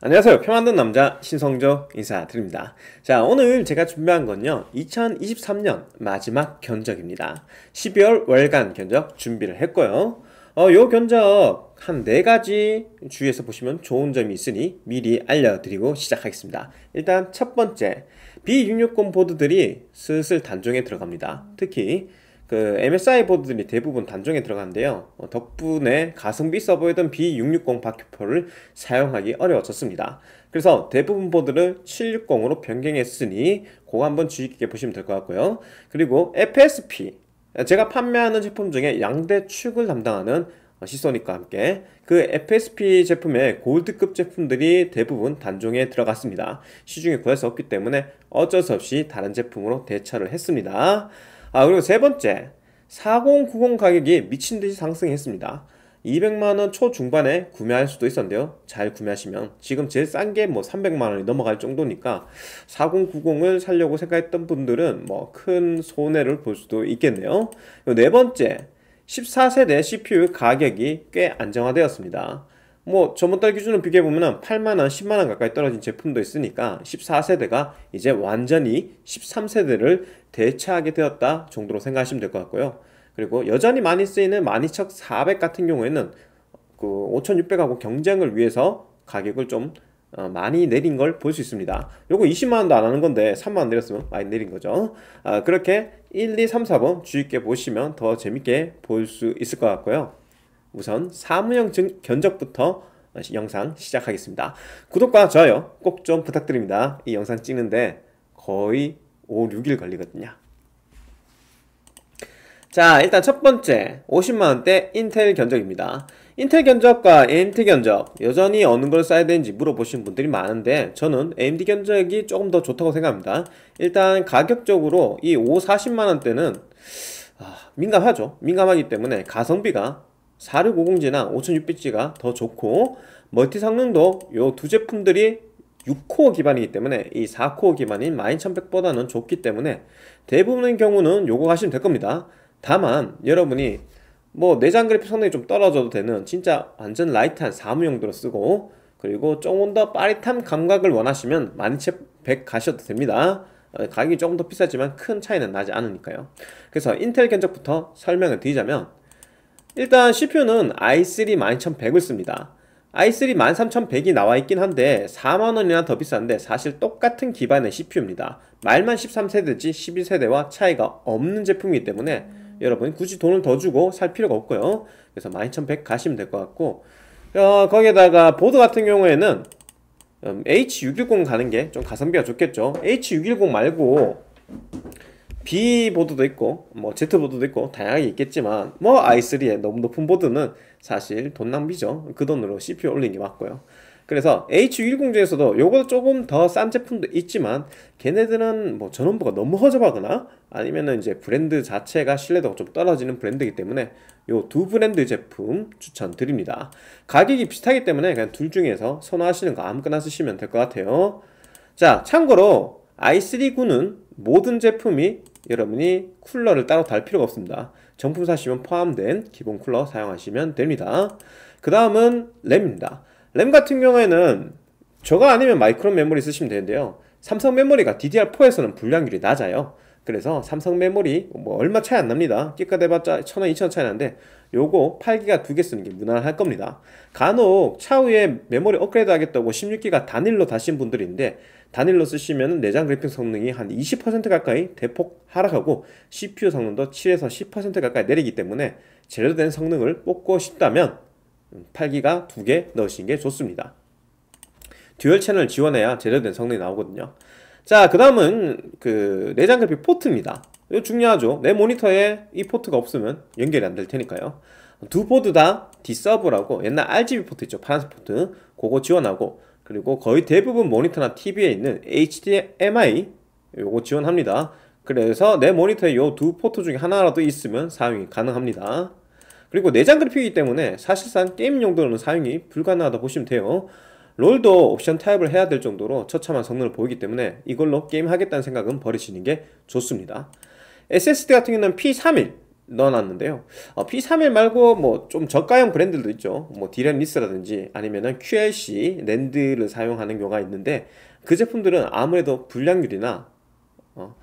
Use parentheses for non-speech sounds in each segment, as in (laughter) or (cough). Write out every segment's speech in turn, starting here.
안녕하세요. 표 만든 남자 신성조 인사드립니다. 자, 오늘 제가 준비한 건요. 2023년 마지막 견적입니다. 12월 월간 견적 준비를 했고요. 어, 요 견적 한 네 가지 주의해서 보시면 좋은 점이 있으니 미리 알려드리고 시작하겠습니다. 일단 첫 번째, B660 보드들이 슬슬 단종에 들어갑니다. 특히 그 MSI 보드들이 대부분 단종에 들어는데요 어, 덕분에 가성비 서버이던 B660 바퀴포를 사용하기 어려웠었습니다 그래서 대부분 보드를 760으로 변경했으니 그거 한번 주의 깊게 보시면 될 것 같고요. 그리고 FSP 제가 판매하는 제품 중에 양대 축을 담당하는 어, 시소닉과 함께 그 FSP 제품의 골드급 제품들이 대부분 단종에 들어갔습니다. 시중에 구할 수 없기 때문에 어쩔 수 없이 다른 제품으로 대처를 했습니다. 아 그리고 세 번째 4090 가격이 미친듯이 상승했습니다 200만원 초중반에 구매할 수도 있었는데요 잘 구매하시면 지금 제일 싼 게 뭐 300만원이 넘어갈 정도니까 4090을 살려고 생각했던 분들은 뭐 큰 손해를 볼 수도 있겠네요 네 번째 14세대 CPU 가격이 꽤 안정화되었습니다 뭐 저번 달 기준으로 비교해 보면은 8만 원, 10만 원 가까이 떨어진 제품도 있으니까 14세대가 이제 완전히 13세대를 대체하게 되었다 정도로 생각하시면 될 것 같고요. 그리고 여전히 많이 쓰이는 12400 같은 경우에는 그 5600하고 경쟁을 위해서 가격을 좀 어, 많이 내린 걸 볼 수 있습니다. 요거 20만원도 안 하는 건데 3만원 내렸으면 많이 내린 거죠. 아, 그렇게 1, 2, 3, 4번 주의깊게 보시면 더 재밌게 볼 수 있을 것 같고요. 우선 사무형 견적부터 영상 시작하겠습니다. 구독과 좋아요 꼭 좀 부탁드립니다. 이 영상 찍는데 거의 5, 6일 걸리거든요. 자 일단 첫 번째 50만원대 인텔 견적입니다 인텔 견적과 AMD 견적 여전히 어느 걸 써야 되는지 물어보시는 분들이 많은데 저는 AMD 견적이 조금 더 좋다고 생각합니다 일단 가격적으로 이 5, 40만원대는 아, 민감하죠 민감하기 때문에 가성비가 4650G나 5600G가 더 좋고 멀티 성능도 요 두 제품들이 6코어 기반이기 때문에 이 4코어 기반인 12100보다는 좋기 때문에 대부분의 경우는 요거 하시면 될 겁니다 다만 여러분이 뭐 내장 그래픽 성능이 좀 떨어져도 되는 진짜 완전 라이트한 사무용도로 쓰고 그리고 조금 더 빠릿한 감각을 원하시면 12100 가셔도 됩니다 어, 가격이 조금 더 비싸지만 큰 차이는 나지 않으니까요 그래서 인텔 견적부터 설명을 드리자면 일단 CPU는 i3 12100을 씁니다. i3 13100이 나와 있긴 한데 4만원이나 더 비싼데 사실 똑같은 기반의 CPU입니다. 말만 13세대지 11세대와 차이가 없는 제품이기 때문에 여러분 굳이 돈을 더 주고 살 필요가 없고요. 그래서 12100 가시면 될 것 같고 어, 거기에다가 보드 같은 경우에는 음, H610 가는 게 좀 가성비가 좋겠죠. H610 말고 B 보드도 있고 뭐 Z 보드도 있고 다양하게 있겠지만 뭐 i3의 너무 높은 보드는 사실 돈 낭비죠 그 돈으로 CPU 올린 게 맞고요 그래서 H10 중에서도 요거 조금 더 싼 제품도 있지만 걔네들은 뭐 전원부가 너무 허접하거나 아니면은 이제 브랜드 자체가 신뢰도가 좀 떨어지는 브랜드이기 때문에 요 두 브랜드 제품 추천드립니다 가격이 비슷하기 때문에 그냥 둘 중에서 선호하시는 거 아무거나 쓰시면 될 것 같아요 자 참고로 i 3 9는 모든 제품이 여러분이 쿨러를 따로 달 필요가 없습니다. 정품 사시면 포함된 기본 쿨러 사용하시면 됩니다. 그 다음은 램입니다. 램 같은 경우에는 저거 아니면 마이크론 메모리 쓰시면 되는데요. 삼성 메모리가 DDR4에서는 불량률이 낮아요. 그래서 삼성 메모리 뭐 얼마 차이 안 납니다. 끼값 해봤자 1,000원, 2,000원 차이 나는데 요거 8기가 두 개 쓰는 게 무난할 겁니다. 간혹 차후에 메모리 업그레이드 하겠다고 16기가 단일로 다신 분들인데 단일로 쓰시면 내장 그래픽 성능이 한 20% 가까이 대폭 하락하고 CPU 성능도 7에서 10% 가까이 내리기 때문에 제대로된 성능을 뽑고 싶다면 8기가 음, 두개 넣으신 게 좋습니다. 듀얼 채널 지원해야 제대로된 성능이 나오거든요. 자, 그 다음은 그 내장 그래픽 포트입니다. 이거 중요하죠. 내 모니터에 이 포트가 없으면 연결이 안 될 테니까요. 두포드다 D 서브라고 옛날 RGB 포트 있죠. 파란색 포트. 그거 지원하고 그리고 거의 대부분 모니터나 TV에 있는 HDMI 요거 지원합니다. 그래서 내 모니터에 요 두 포트 중에 하나라도 있으면 사용이 가능합니다. 그리고 내장 그래픽이기 때문에 사실상 게임 용도로는 사용이 불가능하다 보시면 돼요. 롤도 옵션 타입을 해야 될 정도로 처참한 성능을 보이기 때문에 이걸로 게임 하겠다는 생각은 버리시는 게 좋습니다. SSD 같은 경우는 P31 넣어놨는데요. 어, P31 말고 뭐 좀 저가형 브랜드도 있죠. 뭐 디램 리스라든지 아니면은 QLC 랜드를 사용하는 경우가 있는데 그 제품들은 아무래도 불량률이나 어,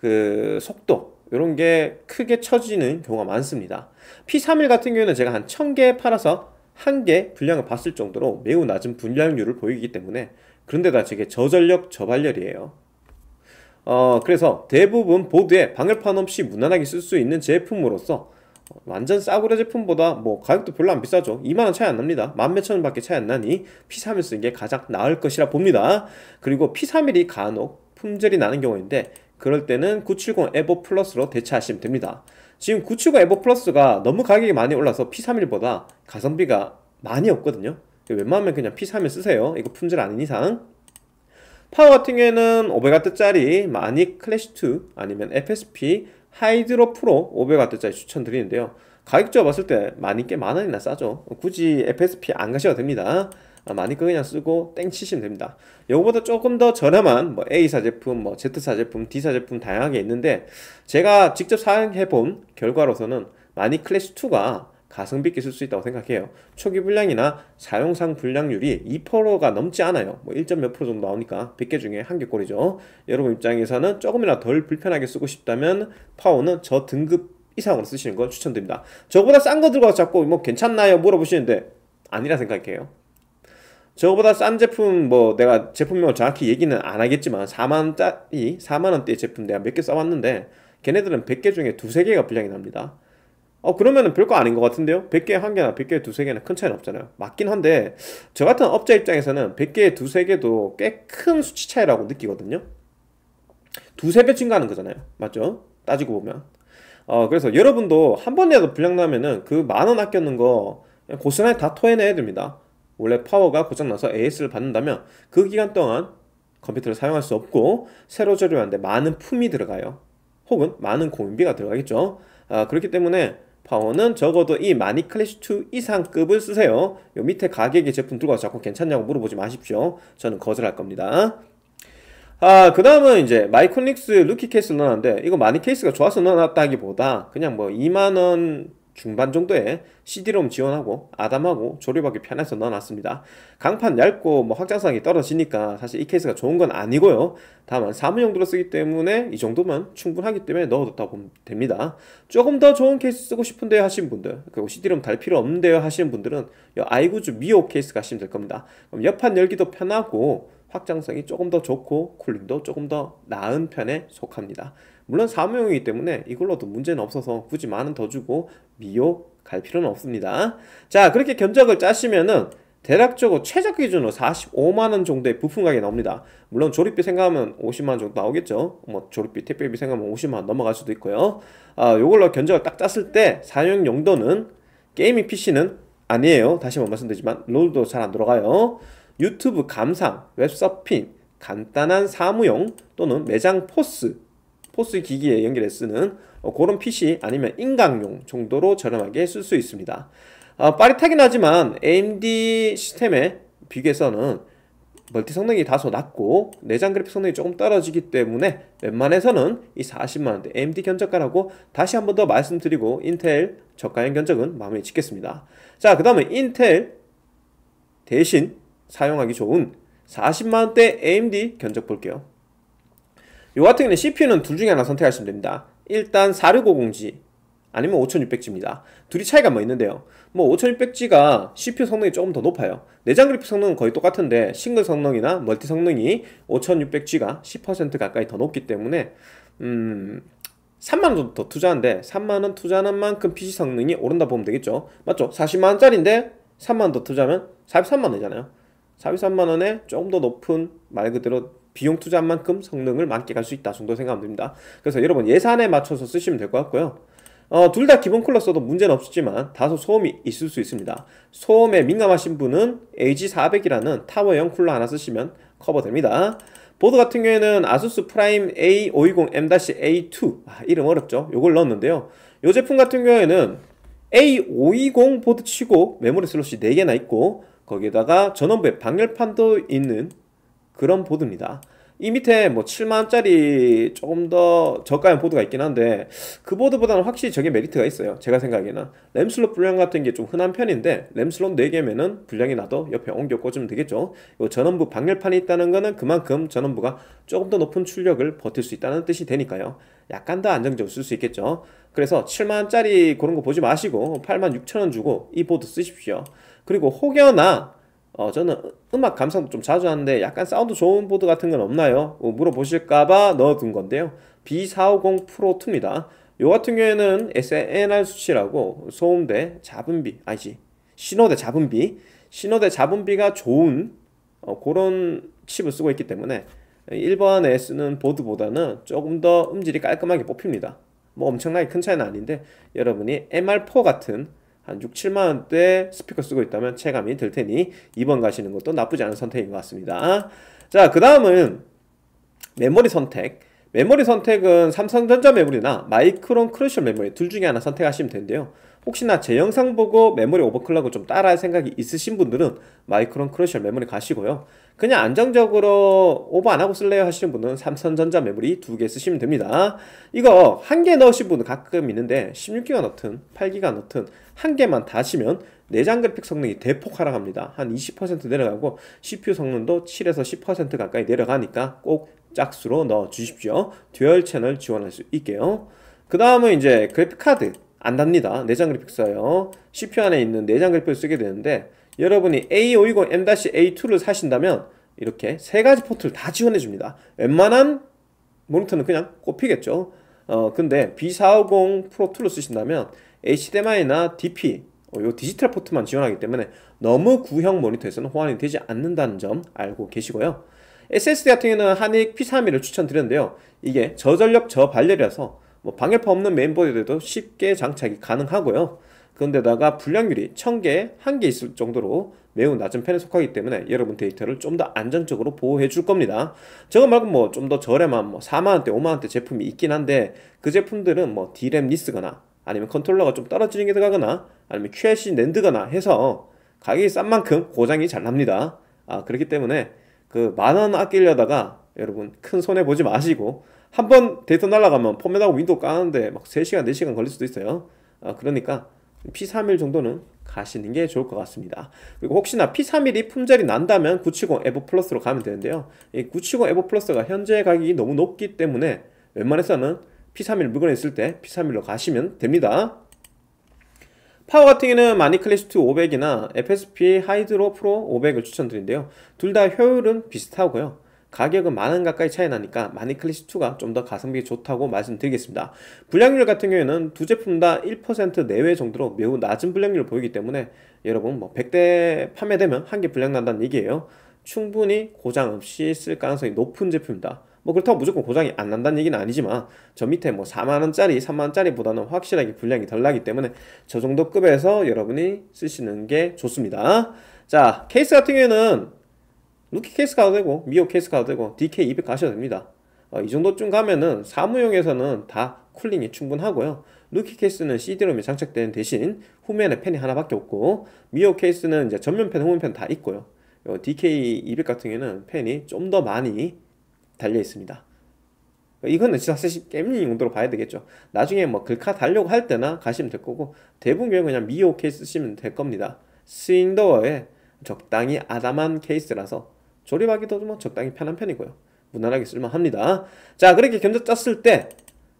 그 속도 이런 게 크게 처지는 경우가 많습니다. P31 같은 경우는 제가 한 1000개 팔아서 한 개 분량을 봤을 정도로 매우 낮은 분량률을 보이기 때문에 그런데다 되게 저전력 저발열이에요. 어, 그래서 대부분 보드에 방열판 없이 무난하게 쓸 수 있는 제품으로서 어, 완전 싸구려 제품보다 뭐 가격도 별로 안 비싸죠 2만원 차이 안 납니다 1만 몇천 원 밖에 차이 안 나니 P3을 쓰는 게 가장 나을 것이라 봅니다 그리고 P3일이 간혹 품절이 나는 경우인데 그럴 때는 970 에버 플러스로 대체하시면 됩니다 지금 970 에버 플러스가 너무 가격이 많이 올라서 P3일보다 가성비가 많이 없거든요 웬만하면 그냥 P3일 쓰세요 이거 품절 아닌 이상 파워 같은 경우에는 500W짜리 마닉 클래시2 아니면 FSP 하이드로 프로 500W짜리 추천드리는데요. 가격적으로 봤을 때마닉꽤 만원이나 싸죠. 굳이 FSP 안 가셔도 됩니다. 마니크 아, 그냥 쓰고 땡 치시면 됩니다 요거보다 조금 더 저렴한 뭐 A사 제품, 뭐 Z사 제품, D사 제품 다양하게 있는데 제가 직접 사용해본 결과로서는 마니 클래스2가 가성비있게 쓸 수 있다고 생각해요. 초기 분량이나 사용상 분량률이 2%가 넘지 않아요. 뭐 1. 몇 프로 정도 나오니까 100개 중에 한개 꼴이죠. 여러분 입장에서는 조금이나 덜 불편하게 쓰고 싶다면 파워는 저 등급 이상으로 쓰시는 걸 추천드립니다. 저보다 싼거 들고 와서 자꾸 뭐 괜찮나요? 물어보시는데 아니라 생각해요. 저보다싼 제품 뭐 내가 제품명을 정확히 얘기는 안 하겠지만 4만원짜리 4만원대 제품 내가 몇개 써봤는데 걔네들은 100개 중에 두 세 개가 분량이 납니다. 어 그러면은 별 거 아닌 것 같은데요? 100개 에한 개나 100개 에 두세 개나 큰 차이는 없잖아요. 맞긴 한데 저 같은 업자 입장에서는 100개 에 두세 개도 꽤 큰 수치 차이라고 느끼거든요. 두세 배 증가하는 거잖아요. 맞죠? 따지고 보면. 어 그래서 여러분도 한 번이라도 불량 나면은 그 만 원 아꼈는 거 고스란히 다 토해내야 됩니다. 원래 파워가 고장나서 AS를 받는다면 그 기간 동안 컴퓨터를 사용할 수 없고 새로 조립하는데 많은 품이 들어가요. 혹은 많은 공인비가 들어가겠죠. 아, 그렇기 때문에 파워는 적어도 이 마니 클래시 2 이상급을 쓰세요. 요 밑에 가격의 제품 들고 와서 자꾸 괜찮냐고 물어보지 마십시오. 저는 거절할 겁니다. 아, 그 다음은 이제 마이콘닉스 루키 케이스 넣어놨는데 이거 마니 케이스가 좋아서 넣어놨다기보다 그냥 뭐 2만원 중반 정도에 CD롬 지원하고 아담하고 조립하기 편해서 넣어놨습니다. 강판 얇고 뭐 확장성이 떨어지니까 사실 이 케이스가 좋은 건 아니고요. 다만 사무용도로 쓰기 때문에 이 정도면 충분하기 때문에 넣어뒀다고 보면 됩니다. 조금 더 좋은 케이스 쓰고 싶은데 하신 분들 그리고 CD롬 달 필요 없는데요 하시는 분들은 아이구즈 미오 케이스 가시면 될 겁니다. 그럼 옆판 열기도 편하고 확장성이 조금 더 좋고 쿨링도 조금 더 나은 편에 속합니다. 물론 사무용이기 때문에 이걸로도 문제는 없어서 굳이 만원 더 주고 미역 갈 필요는 없습니다. 자 그렇게 견적을 짜시면은 대략적으로 최적 기준으로 45만원 정도의 부품 가격이 나옵니다. 물론 조립비 생각하면 50만원 정도 나오겠죠. 뭐 조립비, 택배비 생각하면 50만원 넘어갈 수도 있고요. 아, 요걸로 견적을 딱 짰을 때 사용 용도는 게이밍 PC는 아니에요. 다시 한번 말씀드리지만 롤도 잘 안 들어가요. 유튜브 감상, 웹서핑, 간단한 사무용 또는 매장 포스 포스 기기에 연결해 쓰는 어, 그런 PC 아니면 인강용 정도로 저렴하게 쓸 수 있습니다. 어, 아, 빠릿하긴 하지만 AMD 시스템에 비교해서는 멀티 성능이 다소 낮고 내장 그래픽 성능이 조금 떨어지기 때문에 웬만해서는 이 40만원대 AMD 견적가라고 다시 한 번 더 말씀드리고 인텔 저가형 견적은 마무리 짓겠습니다. 자그 다음에 인텔 대신 사용하기 좋은 40만원대 AMD 견적 볼게요. 요 같은 경우는 CPU는 둘 중에 하나 선택하시면 됩니다. 일단 4650G 아니면 5600G입니다. 둘이 차이가 뭐 있는데요. 뭐 5600G가 CPU 성능이 조금 더 높아요. 내장 그래픽 성능은 거의 똑같은데 싱글 성능이나 멀티 성능이 5600G가 10% 가까이 더 높기 때문에 음... 3만원 정도 더 투자하는데 3만원 투자하는 만큼 PC 성능이 오른다 보면 되겠죠 맞죠? 40만원짜리인데 3만원 더 투자하면 43만원이잖아요 43만원에 조금 더 높은 말 그대로 비용 투자한 만큼 성능을 만끽할 수 있다 정도 생각하면 됩니다. 그래서 여러분 예산에 맞춰서 쓰시면 될 것 같고요. 어, 둘 다 기본 컬러 써도 문제는 없었지만 다소 소음이 있을 수 있습니다. 소음에 민감하신 분은 AG400이라는 타워형 쿨러 하나 쓰시면 커버됩니다. 보드 같은 경우에는 아수스 프라임 A520M-A2 아, 이름 어렵죠? 요걸 넣었는데요. 요 제품 같은 경우에는 A520 보드 치고 메모리 슬롯이 4개나 있고 거기에다가 전원부에 방열판도 있는 그런 보드입니다. 이 밑에 뭐 7만원짜리 조금 더 저가형 보드가 있긴 한데 그 보드보다는 확실히 저게 메리트가 있어요 제가 생각에는 램슬롯 불량 같은 게 좀 흔한 편인데 램슬롯 4개면은 불량이 나도 옆에 옮겨 꽂으면 되겠죠 요 전원부 방열판이 있다는 거는 그만큼 전원부가 조금 더 높은 출력을 버틸 수 있다는 뜻이 되니까요 약간 더 안정적으로 쓸 수 있겠죠 그래서 7만원짜리 그런 거 보지 마시고 8만 6천원 주고 이 보드 쓰십시오 그리고 혹여나 어, 저는 음악 감상도 좀 자주 하는데 약간 사운드 좋은 보드 같은 건 없나요? 어, 물어보실까봐 넣어둔 건데요. B450 프로 2입니다. 요 같은 경우에는 SNR 수치라고 소음대 잡음비, 아니지, 신호대 잡음비, 신호대 잡음비가 좋은 어, 그런 칩을 쓰고 있기 때문에 일반에 쓰는 보드보다는 조금 더 음질이 깔끔하게 뽑힙니다. 뭐 엄청나게 큰 차이는 아닌데 여러분이 MR4 같은 한 6, 7만 원대 스피커 쓰고 있다면 체감이 들 테니 2번 가시는 것도 나쁘지 않은 선택인 것 같습니다. 자, 그 다음은 메모리 선택. 메모리 선택은 삼성전자 메모리나 마이크론 크루셜 메모리 둘 중에 하나 선택하시면 되는데요. 혹시나 제 영상 보고 메모리 오버클럭을 좀 따라할 생각이 있으신 분들은 마이크론 크루셜 메모리 가시고요. 그냥 안정적으로 오버 안 하고 쓸래요 하시는 분은 삼성전자 메모리 두 개 쓰시면 됩니다. 이거 한 개 넣으신 분은 가끔 있는데 16기가 넣든 8기가 넣든 한 개만 다시면 내장 그래픽 성능이 대폭 하락합니다. 한 20% 내려가고 CPU 성능도 7에서 10% 가까이 내려가니까 꼭 짝수로 넣어 주십시오. 듀얼 채널 지원할 수 있게요. 그 다음은 이제 그래픽카드 안답니다. 내장 그래픽써요 CPU 안에 있는 내장 그래픽을 쓰게 되는데 여러분이 A520 M-A2를 사신다면 이렇게 세 가지 포트를 다 지원해 줍니다. 웬만한 모니터는 그냥 꼽히겠죠. 어 근데 B450 프로 2를 쓰신다면 HDMI나 DP 어, 요 디지털 포트만 지원하기 때문에 너무 구형 모니터에서는 호환이 되지 않는다는 점 알고 계시고요. SSD 같은 경우는 한익 P31을 추천드렸는데요. 이게 저전력 저발열이라서 뭐 방열판 없는 멤버들도 쉽게 장착이 가능하고요. 그런데다가 불량률이 1000개에 1개 있을 정도로 매우 낮은 편에 속하기 때문에 여러분 데이터를 좀 더 안정적으로 보호해 줄 겁니다. 저거 말고 뭐 좀 더 저렴한 뭐 4만원대, 5만원대 제품이 있긴 한데 그 제품들은 뭐 D램 리스거나 아니면 컨트롤러가 좀 떨어지는 게 들어가거나 아니면 QLC 랜드거나 해서 가격이 싼 만큼 고장이 잘 납니다. 아, 그렇기 때문에 그 만원 아끼려다가 여러분 큰 손해 보지 마시고 한번 데이터 날라가면 포맷하고 윈도우 까는데 막 3시간, 4시간 걸릴 수도 있어요. 아, 그러니까 P31 정도는 가시는 게 좋을 것 같습니다. 그리고 혹시나 P31이 품절이 난다면 970 에보 플러스로 가면 되는데요. 이 970 에보 플러스가 현재 가격이 너무 높기 때문에 웬만해서는 P31 물건에 있을 때 P31로 가시면 됩니다. 파워 같은 경우는 마니클래스2 500이나 FSP 하이드로 프로 500을 추천드린데요. 둘 다 효율은 비슷하고요. 가격은 만 원 가까이 차이 나니까 마니클래시2가 좀 더 가성비 좋다고 말씀드리겠습니다. 불량률 같은 경우에는 두 제품 다 1% 내외 정도로 매우 낮은 불량률을 보이기 때문에 여러분 뭐 100대 판매되면 한 개 불량 난다는 얘기예요. 충분히 고장 없이 쓸 가능성이 높은 제품입니다. 뭐 그렇다고 무조건 고장이 안 난다는 얘기는 아니지만 저 밑에 뭐 4만원짜리 3만원짜리보다는 확실하게 분량이 덜 나기 때문에 저 정도 급에서 여러분이 쓰시는 게 좋습니다 자 케이스 같은 경우에는 루키 케이스 가도 되고 미오 케이스 가도 되고 DK200 가셔도 됩니다 어, 이 정도쯤 가면은 사무용에서는 다 쿨링이 충분하고요 루키 케이스는 CD롬이 장착된 대신 후면에 팬이 하나밖에 없고 미오 케이스는 이제 전면팬 후면팬 다 있고요 DK200 같은 경우에는 팬이 좀 더 많이 달려 있습니다 어, 이거는 진짜 사실 깨미밍 용도로 봐야 되겠죠 나중에 뭐 글카 달려고 할 때나 가시면 될 거고 대부분 경우 그냥 미오 케이스 쓰시면 될 겁니다 스윙더에 적당히 아담한 케이스라서 조립하기도 뭐 적당히 편한 편이고요. 무난하게 쓸만합니다. 자, 그렇게 견적 짰을 때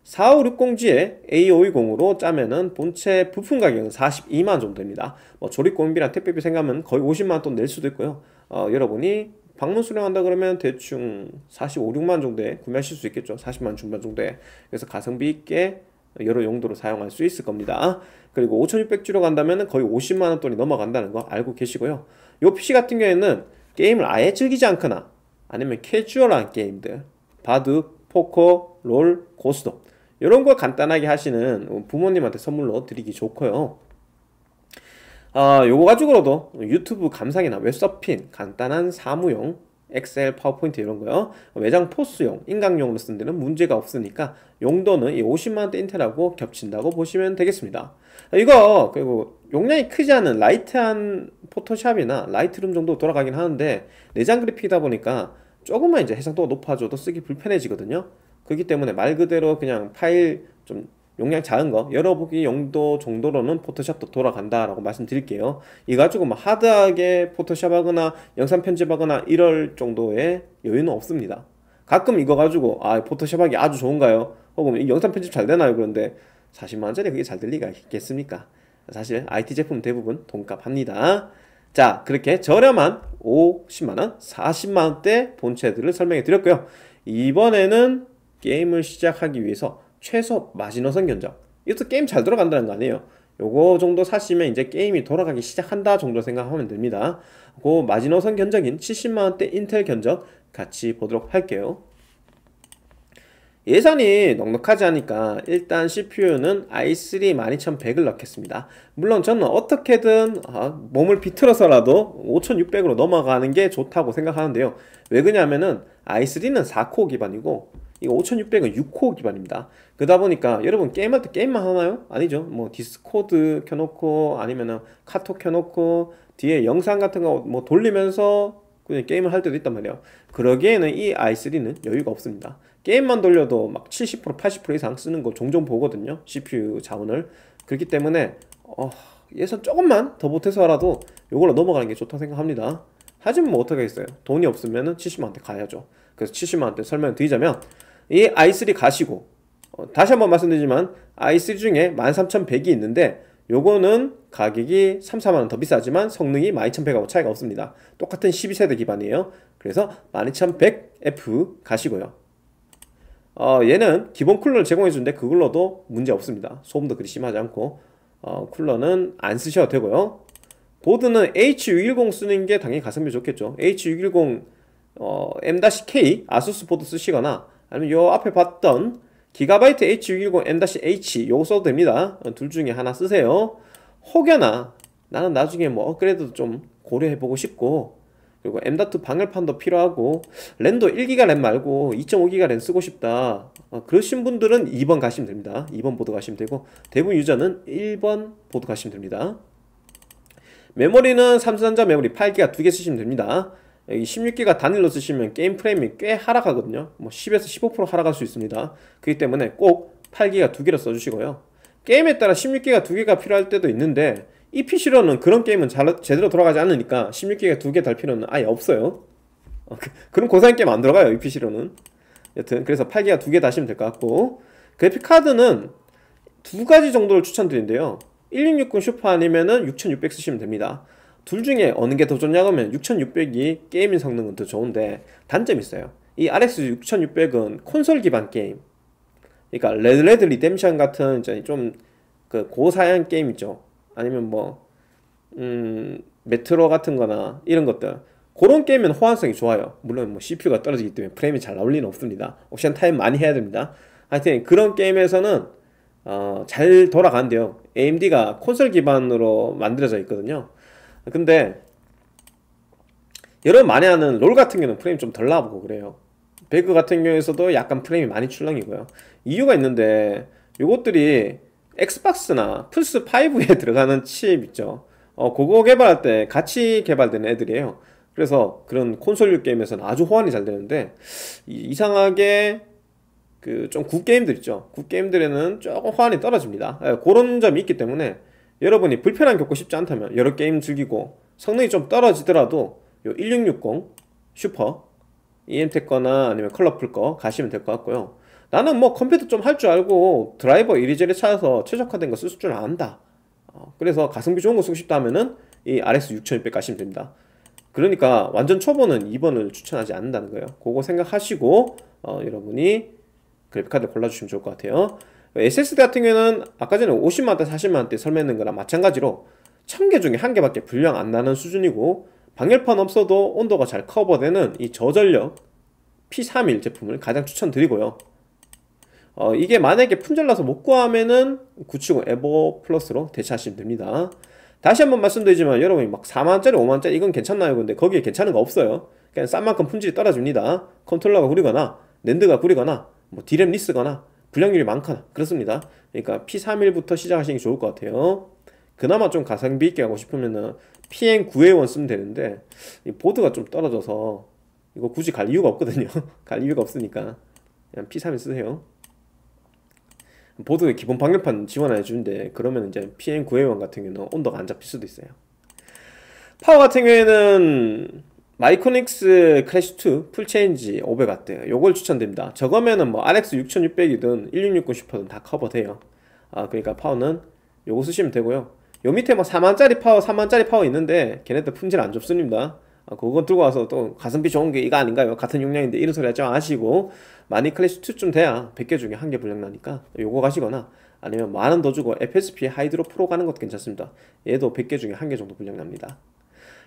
4560G에 A520으로 짜면은 본체 부품 가격은 42만 정도 됩니다. 뭐 조립 공비랑 택배비 생각하면 거의 50만 돈낼 수도 있고요. 어, 여러분이 방문 수령한다 그러면 대충 45, 6만 정도에 구매하실 수 있겠죠. 40만 중반 정도에. 그래서 가성비 있게 여러 용도로 사용할 수 있을 겁니다. 그리고 5600G로 간다면 거의 50만원 돈이 넘어간다는 거 알고 계시고요. 이 PC 같은 경우에는 게임을 아예 즐기지 않거나 아니면 캐주얼한 게임들 바둑, 포커, 롤, 고스톱 이런 거 간단하게 하시는 부모님한테 선물로 드리기 좋고요 아, 요거 가지고도 유튜브 감상이나 웹서핑 간단한 사무용 엑셀, 파워포인트 이런 거요. 외장 포스용, 인강용으로 쓴 데는 문제가 없으니까 용도는 50만원대 인텔하고 겹친다고 보시면 되겠습니다. 이거 그리고 용량이 크지 않은 라이트한 포토샵이나 라이트룸 정도 돌아가긴 하는데 내장 그래픽이다 보니까 조금만 이제 해상도가 높아져도 쓰기 불편해지거든요 그렇기 때문에 말 그대로 그냥 파일 좀 용량 작은 거 열어보기 용도 정도로는 포토샵도 돌아간다라고 말씀드릴게요 이 가지고 뭐 하드하게 포토샵 하거나 영상 편집하거나 이럴 정도의 여유는 없습니다 가끔 이거 가지고 아 포토샵 하기 아주 좋은가요 혹은 영상 편집 잘 되나요 그런데 40만 원짜리 그게 잘 될 리가 있겠습니까? 사실 IT 제품 대부분 돈값 합니다. 자 그렇게 저렴한 50만원 40만원대 본체들을 설명해 드렸고요 이번에는 게임을 시작하기 위해서 최소 마지노선 견적 이것도 게임 잘 돌아간다는 거 아니에요 요거 정도 사시면 이제 게임이 돌아가기 시작한다 정도 생각하면 됩니다 그 마지노선 견적인 70만원대 인텔 견적 같이 보도록 할게요 예산이 넉넉하지 않으니까 일단 CPU는 i3 12100을 넣겠습니다 물론 저는 어떻게든 아, 몸을 비틀어서라도 5600으로 넘어가는 게 좋다고 생각하는데요 왜 그냐면은 러 i3는 4코어 기반이고 이거 5600은 6코어 기반입니다 그러다 보니까 여러분 게임할 때 게임만 하나요? 아니죠 뭐 디스코드 켜놓고 아니면은 카톡 켜놓고 뒤에 영상 같은 거 뭐 돌리면서 그냥 게임을 할 때도 있단 말이에요 그러기에는 이 i3는 여유가 없습니다 게임만 돌려도 막70% 80% 이상 쓰는 거 종종 보거든요 CPU 자원을 그렇기 때문에 어, 예산 조금만 더 보태서라도 이걸로 넘어가는 게 좋다 생각합니다 하지만 뭐 어떻게 있어요 돈이 없으면 70만원대 가야죠 그래서 70만원대 설명을 드리자면 이 i3 가시고 어, 다시 한 번 말씀드리지만 i3 중에 13100이 있는데 요거는 가격이 3, 4만원 더 비싸지만 성능이 12100하고 차이가 없습니다 똑같은 12세대 기반이에요 그래서 12100F 가시고요 어, 얘는 기본 쿨러를 제공해 주는데 그걸로도 문제 없습니다. 소음도 그리 심하지 않고 어, 쿨러는 안 쓰셔도 되고요. 보드는 H610 쓰는 게 당연히 가성비 좋겠죠. H610 어, M-K 아수스 보드 쓰시거나 아니면 요 앞에 봤던 기가바이트 H610 M-H 요거 써도 됩니다. 어, 둘 중에 하나 쓰세요. 혹여나 나는 나중에 뭐 업그레이드도 좀 고려해보고 싶고 그리고 M.2 방열판도 필요하고 랜도 1기가 랜 말고 2.5기가 랜 쓰고 싶다 어, 그러신 분들은 2번 가시면 됩니다 2번 보드 가시면 되고 대부분 유저는 1번 보드 가시면 됩니다 메모리는 삼성전자 메모리 8기가 2개 쓰시면 됩니다 여기 16기가 단일로 쓰시면 게임 프레임이 꽤 하락하거든요 뭐 10에서 15% 하락할 수 있습니다 그렇기 때문에 꼭 8기가 2 개로 써주시고요 게임에 따라 16기가 2 개가 필요할 때도 있는데 이 PC로는 그런 게임은 잘, 제대로 돌아가지 않으니까 16기가 두 개 달 필요는 아예 없어요 어, 그, 그런 고사양 게임 안 들어가요 이 PC로는 여튼 그래서 8기가 두 개 다시면 될 것 같고 그래픽카드는 두 가지 정도를 추천드린대요 1660 슈퍼 아니면은 6600 쓰시면 됩니다 둘 중에 어느 게 더 좋냐고 하면 6600이 게임 성능은 더 좋은데 단점이 있어요 이 RX 6600은 콘솔 기반 게임 그러니까 레드 레드 리뎀션 같은 좀 그 고사양 게임 있죠 아니면 뭐 음, 메트로 같은 거나 이런 것들 그런 게임은 호환성이 좋아요 물론 뭐 CPU가 떨어지기 때문에 프레임이 잘 나올 리는 없습니다 옵션 타임 많이 해야 됩니다 하여튼 그런 게임에서는 어, 잘 돌아간대요 AMD가 콘솔 기반으로 만들어져 있거든요 근데 여러분 많이 하는 롤 같은 경우는 프레임 좀 덜 나오고 그래요 배그 같은 경우에서도 약간 프레임이 많이 출렁이고요 이유가 있는데 요것들이 엑스박스나 플스5에 (laughs) 들어가는 칩 있죠. 어, 그거 개발할 때 같이 개발된 애들이에요. 그래서 그런 콘솔류 게임에서는 아주 호환이 잘 되는데, 이, 상하게 그좀 굿게임들 있죠. 굿게임들에는 조금 호환이 떨어집니다. 예, 그런 점이 있기 때문에 여러분이 불편함 겪고 싶지 않다면 여러 게임 즐기고 성능이 좀 떨어지더라도 요1660 슈퍼 EM택 거나 아니면 컬러풀 거 가시면 될 것 같고요. 나는 뭐 컴퓨터 좀 할 줄 알고 드라이버 이리저리 찾아서 최적화된 거 쓸 줄 안다 어, 그래서 가성비 좋은 거 쓰고 싶다 하면은 이 RS 6600 가시면 됩니다 그러니까 완전 초보는 2번을 추천하지 않는다는 거예요 그거 생각하시고 어, 여러분이 그래픽카드 골라주시면 좋을 것 같아요 SSD 같은 경우에는 아까 전에 5 0만대4 0만대 설명했는 거랑 마찬가지로 1000개 중에 1개밖에 불량 안 나는 수준이고 방열판 없어도 온도가 잘 커버되는 이 저전력 P31 제품을 가장 추천드리고요 어, 이게 만약에 품절나서 못 구하면은 970 에버 플러스로 대체하시면 됩니다. 다시 한번 말씀드리지만 여러분이 막 4만짜리 5만짜리 이건 괜찮나요? 근데 거기에 괜찮은 거 없어요. 그냥 싼 만큼 품질이 떨어집니다. 컨트롤러가 구리거나 랜드가 구리거나 뭐 디램 리스거나 불량률이 많거나 그렇습니다. 그러니까 P31부터 시작하시는 게 좋을 것 같아요. 그나마 좀 가성비 있게 하고 싶으면은 PN9A1 쓰면 되는데 이 보드가 좀 떨어져서 이거 굳이 갈 이유가 없거든요. (laughs) 갈 이유가 없으니까 그냥 P31 쓰세요. 보드에 기본 방열판 지원 안 해주는데 그러면 이제 PM9A1 같은 경우는 온도가 안 잡힐 수도 있어요 파워 같은 경우에는 마이코닉스 크래시2 풀체인지 500W 요걸 추천드립니다 저거면은 뭐 RX 6600이든 1660 슈퍼든 다 커버돼요 아 그러니까 파워는 요거 쓰시면 되고요 요 밑에 뭐 4만짜리 파워 3만짜리 파워 있는데 걔네들 품질 안 좋습니다 아, 그거 들고 와서 또 가성비 좋은 게 이거 아닌가요? 같은 용량인데 이런 소리 하지 마시고 마니 클래시 2쯤 돼야 100개 중에 한 개 불량나니까 요거 가시거나 아니면 뭐 만원더 주고 FSP 하이드로 프로 가는 것도 괜찮습니다. 얘도 100개 중에 한 개 정도 불량납니다.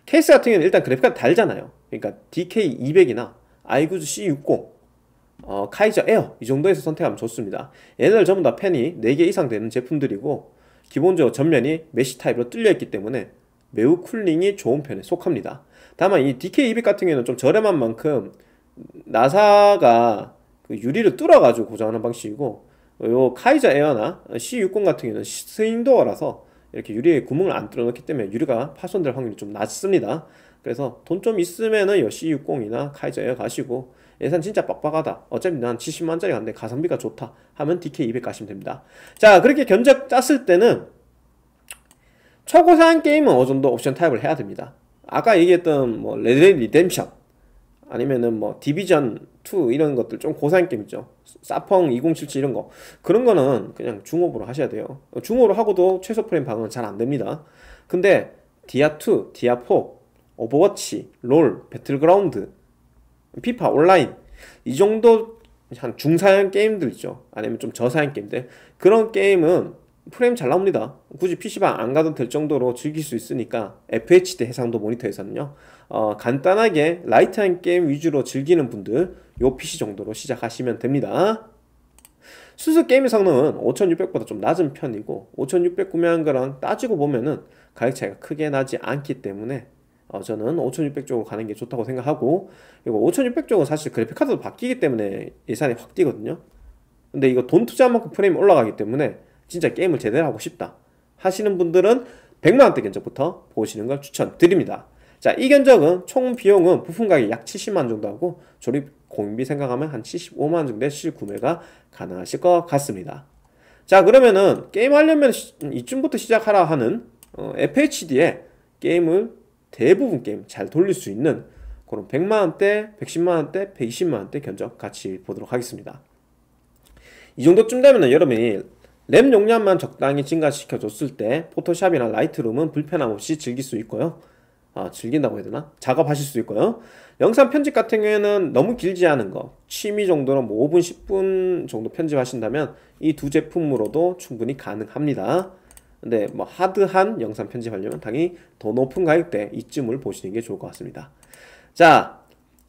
케이스 같은 경우는 일단 그래픽가 달잖아요. 그러니까 DK200이나 아이구즈 C60 어, 카이저 에어 이 정도에서 선택하면 좋습니다. 얘네들 전부 다 펜이 4개 이상 되는 제품들이고 기본적으로 전면이 메쉬 타입으로 뚫려있기 때문에 매우 쿨링이 좋은 편에 속합니다. 다만 이 DK200 같은 경우는 좀 저렴한 만큼 나사가 그 유리를 뚫어가지고 고정하는 방식이고 요카이저 에어나 C60 같은 경우는 스윙도어라서 이렇게 유리에 구멍을 안 뚫어 놓기 때문에 유리가 파손될 확률이 좀 낮습니다 그래서 돈 좀 있으면은 요 C60이나 카이저 에어 가시고 예산 진짜 빡빡하다 어차피 난 70만짜리 갔는데 가성비가 좋다 하면 DK200 가시면 됩니다 자 그렇게 견적 짰을 때는 초고상 게임은 어느 정도 옵션 타입을 해야 됩니다 아까 얘기했던 뭐 레드 리뎀션 아니면은 뭐 디비전 2 이런 것들 좀 고사양 게임 있죠. 사펑 2077 이런 거. 그런 거는 그냥 중업으로 하셔야 돼요. 어, 중업으로 하고도 최소 프레임 방어는 잘 안 됩니다. 근데 디아2, 디아4, 오버워치, 롤, 배틀그라운드, 피파 온라인 이 정도 한 중사양 게임들 있죠. 아니면 좀 저사양 게임들. 그런 게임은 프레임 잘 나옵니다. 굳이 PC방 안 가도 될 정도로 즐길 수 있으니까 FHD 해상도 모니터에서는요. 어, 간단하게 라이트한 게임 위주로 즐기는 분들 요 PC 정도로 시작하시면 됩니다. 수수 게임의 성능은 5600보다 좀 낮은 편이고 5600 구매한 거랑 따지고 보면은 가격 차이가 크게 나지 않기 때문에 어, 저는 5600 쪽으로 가는 게 좋다고 생각하고 그리고 5600 쪽은 사실 그래픽카드도 바뀌기 때문에 예산이 확 뛰거든요 근데 이거 돈 투자한 만큼 프레임이 올라가기 때문에 진짜 게임을 제대로 하고 싶다 하시는 분들은 100만원대 견적부터 보시는 걸 추천드립니다 자, 이 견적은 총 비용은 부품 가격 약 70만 원 정도 하고 조립 공인비 생각하면 한 75만 원 정도에 실구매가 가능하실 것 같습니다. 자, 그러면은 게임 하려면 이쯤부터 시작하라 하는 어, FHD에 게임을 대부분 게임 잘 돌릴 수 있는 그런 100만원대, 110만원대, 120만원대 견적 같이 보도록 하겠습니다. 이 정도쯤 되면은 여러분이 램 용량만 적당히 증가시켜줬을 때 포토샵이나 라이트룸은 불편함 없이 즐길 수 있고요. 아, 즐긴다고 해야 되나? 작업하실 수 있고요. 영상 편집 같은 경우에는 너무 길지 않은 거, 취미 정도로 뭐 5분, 10분 정도 편집하신다면 이 두 제품으로도 충분히 가능합니다. 근데 뭐 하드한 영상 편집하려면 당연히 더 높은 가격대 이쯤을 보시는 게 좋을 것 같습니다. 자,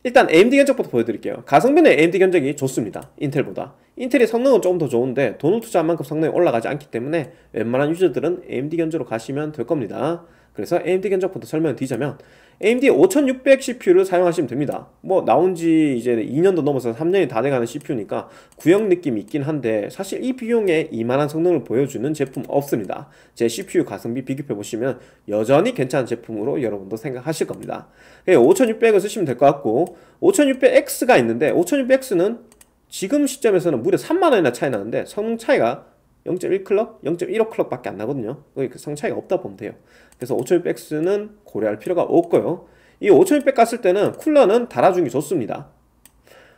일단 AMD 견적부터 보여드릴게요. 가성비는 AMD 견적이 좋습니다. 인텔보다. 인텔의 성능은 조금 더 좋은데 돈을 투자한 만큼 성능이 올라가지 않기 때문에 웬만한 유저들은 AMD 견적으로 가시면 될 겁니다. 그래서 AMD 견적부터 설명을 드리자면 AMD 5600 CPU를 사용하시면 됩니다. 뭐 나온 지 이제 2년도 넘어서 3년이 다 돼가는 CPU니까 구형 느낌이 있긴 한데 사실 이 비용에 이만한 성능을 보여주는 제품 없습니다. 제 CPU 가성비 비교해보시면 여전히 괜찮은 제품으로 여러분도 생각하실 겁니다. 5600을 예, 쓰시면 될 것 같고 5600X가 있는데 5600X는 지금 시점에서는 무려 3만원이나 차이 나는데 성능 차이가 0 1클럭0 1 5클럭밖에안 나거든요. 성 그 차이가 없다 보면 돼요. 그래서 5000 백스는 고려할 필요가 없고요. 이5000백 갔을 때는 쿨러는 달아준 게 좋습니다.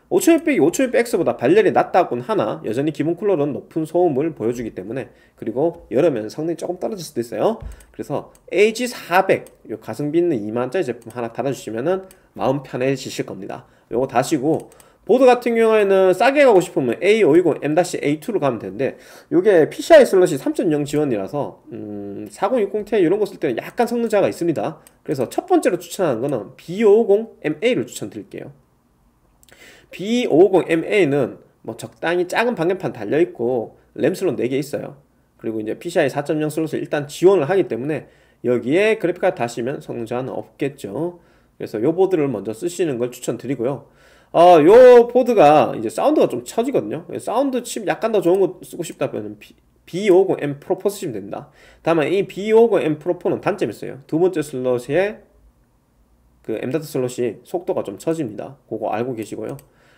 5000 백이 5000 백스보다 발열이 낮다곤 하나 여전히 기본 쿨러는 높은 소음을 보여주기 때문에 그리고 여름에는 성능이 조금 떨어질 수도 있어요. 그래서 AG400 요 가성비 있는 2만짜리 제품 하나 달아주시면은 마음 편해지실 겁니다. 요거 다시고 보드 같은 경우에는 싸게 가고 싶으면 A520 M-A2로 가면 되는데 이게 PCI 슬롯이 3.0 지원이라서 음, 4060ti 이런 거 쓸 때는 약간 성능 차가 있습니다 그래서 첫 번째로 추천하는 거는 B550 MA를 추천드릴게요 B550 MA는 뭐 적당히 작은 방열판 달려있고 램 슬롯 4개 있어요 그리고 이제 PCI 4.0 슬롯을 일단 지원을 하기 때문에 여기에 그래픽카드 다시면 성능 저는 없겠죠 그래서 요 보드를 먼저 쓰시는 걸 추천드리고요 어, 요 보드가 이제 사운드가 좀 처지거든요. 사운드 칩 약간 더 좋은 거 쓰고 싶다면 B250M 프로 포 쓰시면 됩니다 다만 이 b 5 0 m 프로 포는 단점이 있어요. 두 번째 슬롯에 그 M.2 슬롯이 속도가 좀 처집니다. 그거 알고 계시고요.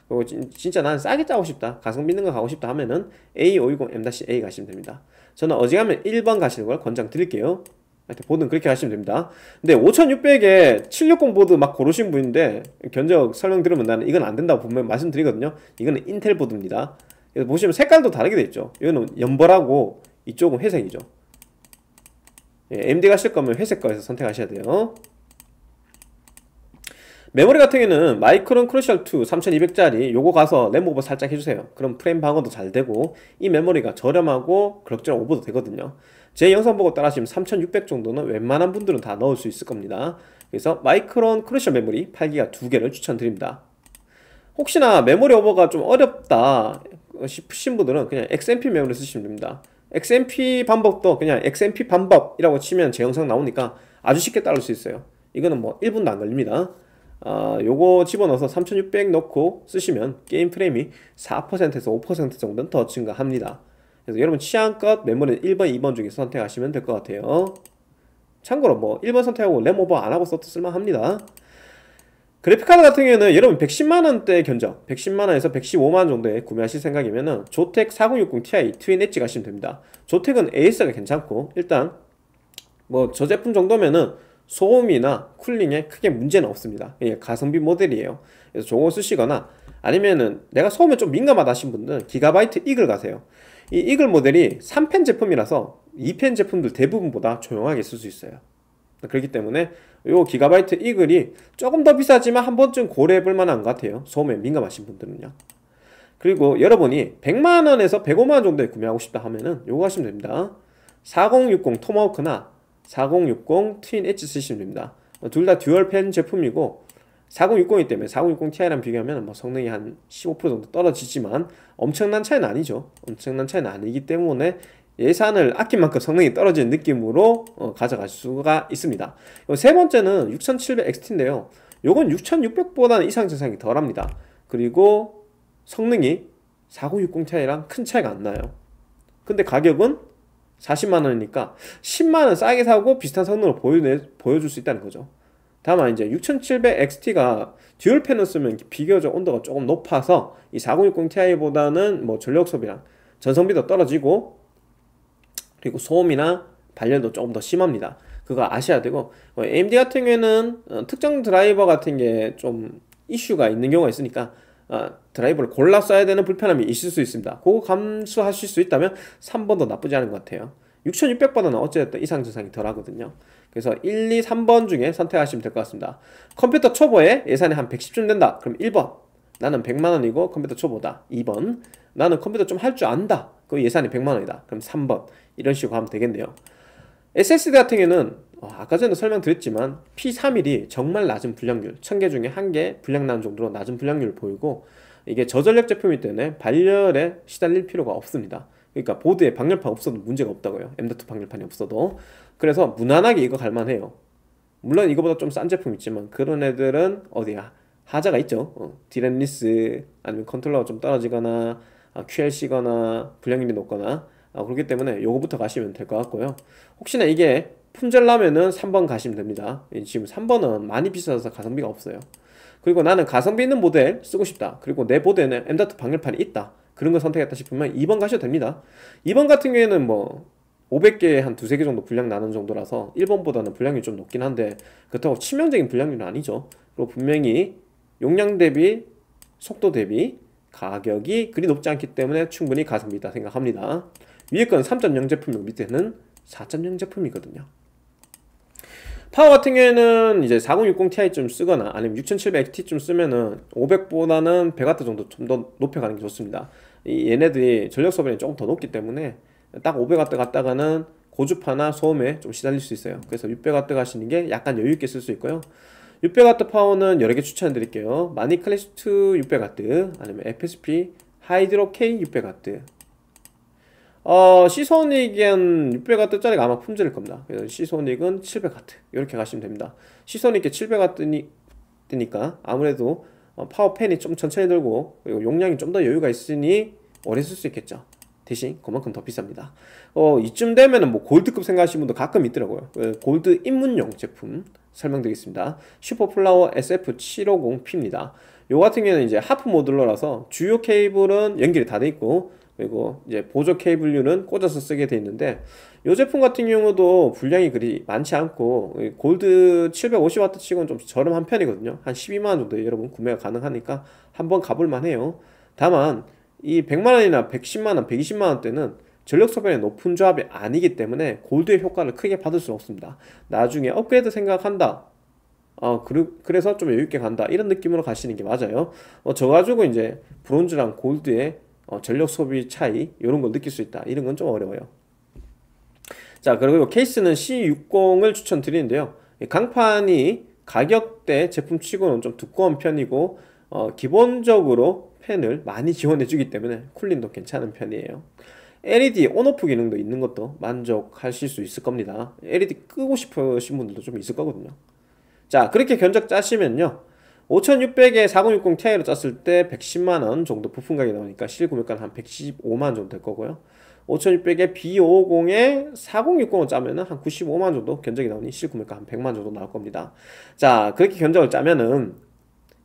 그리고 진, 진짜 나는 싸게 짜고 싶다. 가성비 있는 거 가고 싶다 하면은 A520M-A 가시면 됩니다. 저는 어지간하면 1번 가시는 걸 권장 드릴게요. 하여튼 보든 그렇게 하시면 됩니다. 근데 5600에 760 보드 막 고르신 분인데 견적 설명 들으면 나는 이건 안 된다고 분명히 말씀드리거든요. 이거는 인텔 보드입니다. 그래서 보시면 색깔도 다르게 되어 있죠. 이거는 연보라고 이쪽은 회색이죠. 예, MD 가실 거면 회색 거에서 선택하셔야 돼요. 메모리 같은 경우에는 마이크론 크루셜 2 3200짜리 요거 가서 램 오버 살짝 해주세요. 그럼 프레임 방어도 잘 되고 이 메모리가 저렴하고 그럭저럭 오버도 되거든요. 제 영상 보고 따라하시면 3600 정도는 웬만한 분들은 다 넣을 수 있을 겁니다. 그래서 마이크론 크루셜 메모리 8기가 두 개를 추천드립니다. 혹시나 메모리 오버가 좀 어렵다 싶으신 분들은 그냥 XMP 메모리 쓰시면 됩니다. XMP 방법도 그냥 XMP 방법이라고 치면 제 영상 나오니까 아주 쉽게 따를 수 있어요. 이거는 뭐 1분도 안 걸립니다. 아, 요거 집어넣어서 3600 넣고 쓰시면 게임 프레임이 4%에서 5% 정도는 더 증가합니다. 그래서 여러분 취향껏 멤리는 1번, 2번 중에서 선택하시면 될 것 같아요. 참고로 뭐 1번 선택하고 램오버 안하고 써도 쓸만합니다. 그래픽카드 같은 경우에는 여러분 110만원대 견적 110만원에서 115만원 정도에 구매하실 생각이면은 조텍 4060 Ti 트윈 엣지 가시면 됩니다 조텍은 AS가 괜찮고 일단 뭐저 제품 정도면은 소음이나 쿨링에 크게 문제는 없습니다 예, 가성비 모델이에요 그래서 저거 쓰시거나 아니면은 내가 소음에 좀 민감하다 하신 분들 기가바이트 이글 가세요 이 이글 모델이 3펜 제품이라서 2펜 제품들 대부분보다 조용하게 쓸 수 있어요 그렇기 때문에 요 기가바이트 이글이 조금 더 비싸지만 한 번쯤 고려해볼 만한 것 같아요 소음에 민감하신 분들은요 그리고 여러분이 100만원에서 105만원 정도에 구매하고 싶다 하면은 요거 하시면 됩니다 4060 토마호크나 4060 트윈 엣지 쓰시면 됩니다 둘 다 듀얼 펜 제품이고 4060이 때문에 4060 Ti랑 비교하면 뭐 성능이 한 15% 정도 떨어지지만 엄청난 차이는 아니죠. 엄청난 차이는 아니기 때문에 예산을 아낀 만큼 성능이 떨어지는 느낌으로 어, 가져갈 수가 있습니다. 세 번째는 6700XT인데요. 요건 6600보다는 이상 증상이 덜합니다. 그리고 성능이 4060 Ti랑 큰 차이가 안 나요. 근데 가격은 40만원이니까 10만원 싸게 사고 비슷한 성능을 보여줄 수 있다는 거죠. 다만 이제 6700XT가 듀얼 패널 쓰면 비교적 온도가 조금 높아서 이 4060ti보다는 뭐 전력 소비랑 전성비도 떨어지고 그리고 소음이나 발열도 조금 더 심합니다. 그거 아셔야 되고 AMD 뭐 같은 경우에는 어, 특정 드라이버 같은 게 좀 이슈가 있는 경우가 있으니까 어, 드라이버를 골라 써야 되는 불편함이 있을 수 있습니다. 그거 감수하실 수 있다면 3번도 나쁘지 않은 것 같아요. 6600보다는 어쨌든 이상 증상이 덜 하거든요. 그래서 1, 2, 3번 중에 선택하시면 될 것 같습니다. 컴퓨터 초보에 예산이 한 110쯤 된다. 그럼 1번. 나는 100만원이고 컴퓨터 초보다. 2번. 나는 컴퓨터 좀 할 줄 안다. 그 예산이 100만원이다. 그럼 3번. 이런 식으로 하면 되겠네요. SSD 같은 경우는 어, 아까 전에 설명드렸지만 P31이 정말 낮은 불량률 1000개 중에 1개 불량 나는 정도로 낮은 불량률을 보이고 이게 저전력 제품이기 때문에 발열에 시달릴 필요가 없습니다 그러니까 보드에 방열판 없어도 문제가 없다고요 M.2 방열판이 없어도 그래서 무난하게 이거 갈만해요 물론 이거보다 좀 싼 제품 있지만 그런 애들은 어디야 하자가 있죠 어, 디렌리스 아니면 컨트롤러가 좀 떨어지거나 아, QLC거나 불량률이 높거나 아, 그렇기 때문에 요거부터 가시면 될 것 같고요 혹시나 이게 품절라면은 3번 가시면 됩니다 예, 지금 3번은 많이 비싸서 가성비가 없어요 그리고 나는 가성비 있는 모델 쓰고 싶다 그리고 내 모델에는 M.2 방열판이 있다 그런 걸 선택했다 싶으면 2번 가셔도 됩니다 2번 같은 경우에는 뭐 500개에 한 두세 개 정도 분량 나는 정도라서 1번보다는 분량이 좀 높긴 한데 그렇다고 치명적인 분량률은 아니죠. 그리고 분명히 용량 대비 속도 대비 가격이 그리 높지 않기 때문에 충분히 가성비다 생각합니다. 위에 건 3.0 제품이고 밑에는 4.0 제품이거든요. 파워 같은 경우에는 이제 4060 Ti 좀 쓰거나 아니면 6700T 좀 쓰면은 500보다는 100W 정도 좀 더 높여가는 게 좋습니다. 이 얘네들이 전력 소비량이 조금 더 높기 때문에 딱 500W 갔다가는 고주파나 소음에 좀 시달릴 수 있어요 그래서 600W 가시는 게 약간 여유 있게 쓸 수 있고요 600W 파워는 여러 개 추천드릴게요 마니 클래스2 600W 아니면 FSP 하이드로 K 600W 어, 시소닉은 600W짜리가 아마 품질일 겁니다. 그래서 시소닉은 700W 이렇게 가시면 됩니다. 시소닉이 700W니까 아무래도 어, 파워팬이 좀 천천히 돌고 그리고 용량이 좀 더 여유가 있으니 오래 쓸 수 있겠죠. 대신 그만큼 더 비쌉니다. 어, 이쯤 되면은 뭐 골드급 생각하시는 분도 가끔 있더라고요. 예, 골드 입문용 제품 설명드리겠습니다. 슈퍼플라워 SF750P입니다. 요 같은 경우는 이제 하프 모듈러라서 주요 케이블은 연결이 다 돼 있고 그리고 이제 보조 케이블류는 꽂아서 쓰게 돼 있는데 이 제품 같은 경우도 분량이 그리 많지 않고 골드 750W 치고는 좀 저렴한 편이거든요 한 12만원 정도에 여러분 구매가 가능하니까 한번 가볼만 해요 다만 이 100만 원이나 110만 원, 120만 원대는 전력 소비의 높은 조합이 아니기 때문에 골드의 효과를 크게 받을 수 없습니다. 나중에 업그레이드 생각한다. 어, 그래서 좀 여유있게 간다. 이런 느낌으로 가시는 게 맞아요. 어, 저 가지고 이제 브론즈랑 골드의 어, 전력 소비 차이, 이런 걸 느낄 수 있다. 이런 건 좀 어려워요. 자, 그리고 케이스는 C60을 추천드리는데요. 강판이 가격대 제품 치고는 좀 두꺼운 편이고, 어, 기본적으로 펜을 많이 지원해주기 때문에 쿨링도 괜찮은 편이에요. LED 온오프 기능도 있는 것도 만족하실 수 있을 겁니다. LED 끄고 싶으신 분들도 좀 있을 거거든요. 자 그렇게 견적 짜시면요. 5600에 4060 Ti로 짰을 때 110만원 정도 부품 가격이 나오니까 실구매가는 한 115만원 정도 될 거고요. 5600에 B550에 4060을 짜면한 95만원 정도 견적이 나오니 실구매가 한 100만원 정도 나올 겁니다. 자 그렇게 견적을 짜면은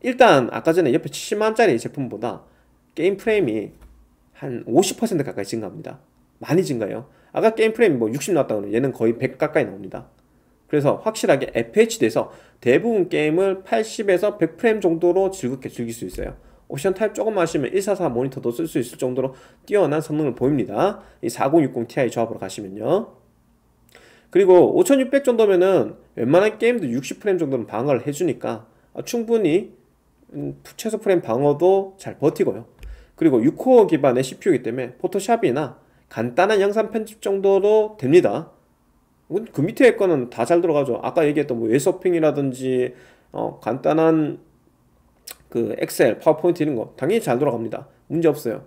일단 아까 전에 옆에 7 0만짜리 제품보다 게임 프레임이 한 50% 가까이 증가합니다 많이 증가해요 아까 게임 프레임 뭐 60 나왔다고 하면 얘는 거의 100 가까이 나옵니다 그래서 확실하게 FHD에서 대부분 게임을 80에서 100프레임 정도로 즐겁게 즐길 수 있어요 옵션 타입 조금 만 하시면 144 모니터도 쓸 수 있을 정도로 뛰어난 성능을 보입니다 이 4060 Ti 조합으로 가시면요 그리고 5600 정도면은 웬만한 게임도 60프레임 정도는 방어를 해주니까 충분히 음, 최소 프레임 방어도 잘 버티고요. 그리고 6코어 기반의 CPU이기 때문에 포토샵이나 간단한 영상 편집 정도로 됩니다. 그 밑에 거는 다 잘 들어가죠. 아까 얘기했던 뭐웨서핑이라든지 어, 간단한 그 엑셀, 파워포인트 이런 거 당연히 잘 돌아갑니다. 문제 없어요.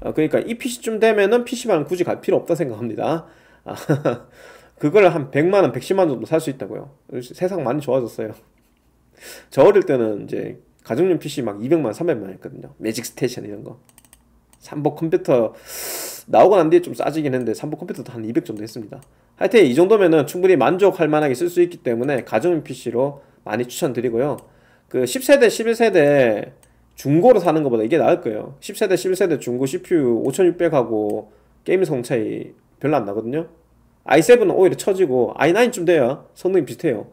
어, 그러니까 이 PC쯤 되면은 PC방 굳이 갈 필요 없다 생각합니다. 아, (laughs) 그걸 한 100만원, 110만원 정도 살 수 있다고요. 세상 많이 좋아졌어요. 저 어릴 때는 이제 가정용 PC 막 200만, 300만 했거든요. 매직 스테이션 이런 거. 삼복 컴퓨터 나오고 난 뒤에 좀 싸지긴 했는데 삼복 컴퓨터도 한 200 정도 했습니다. 하여튼 이 정도면은 충분히 만족할 만하게 쓸 수 있기 때문에 가정용 PC로 많이 추천드리고요. 그 10세대, 11세대 중고로 사는 것보다 이게 나을 거예요. 10세대, 11세대 중고 CPU 5600하고 게임성 차이 별로 안 나거든요. i7은 오히려 처지고 i9쯤 돼요 성능이 비슷해요.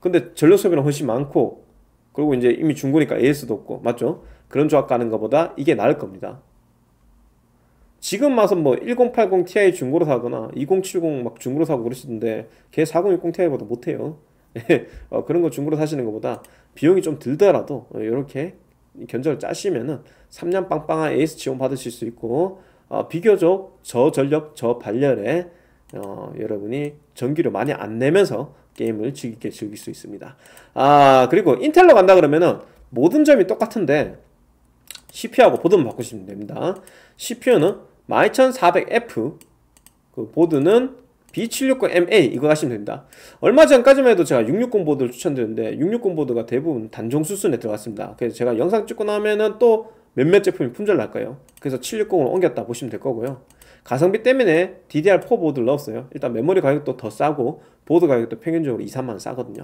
근데 전력소비는 훨씬 많고 그리고 이제 이미 중고니까 AS도 없고 맞죠? 그런 조합 가는 것보다 이게 나을 겁니다. 지금 와서 뭐 1080 Ti 중고로 사거나 2070 막 중고로 사고 그러시던데 걔 4060 Ti보다 못해요. (laughs) 어, 그런 거 중고로 사시는 것보다 비용이 좀 들더라도 이렇게 어, 견적을 짜시면은 3년 빵빵한 AS 지원 받으실 수 있고 어, 비교적 저전력 저발열에 어, 여러분이 전기료 많이 안 내면서 게임을 즐겁게 즐길 수 있습니다. 아 그리고 인텔로 간다 그러면은 모든 점이 똑같은데 CPU하고 보드만 바꾸시면 됩니다. CPU는 12400F 그 보드는 B760MA 이거 하시면 됩니다. 얼마 전까지만 해도 제가 660 보드를 추천드렸는데 660 보드가 대부분 단종 수순에 들어갔습니다. 그래서 제가 영상 찍고 나면은 또 몇몇 제품이 품절 날거요 그래서 7 6 0으 옮겼다 보시면 될 거고요. 가성비 때문에 DDR4 보드를 넣었어요. 일단 메모리 가격도 더 싸고 보드 가격도 평균적으로 2, 3만원 싸거든요.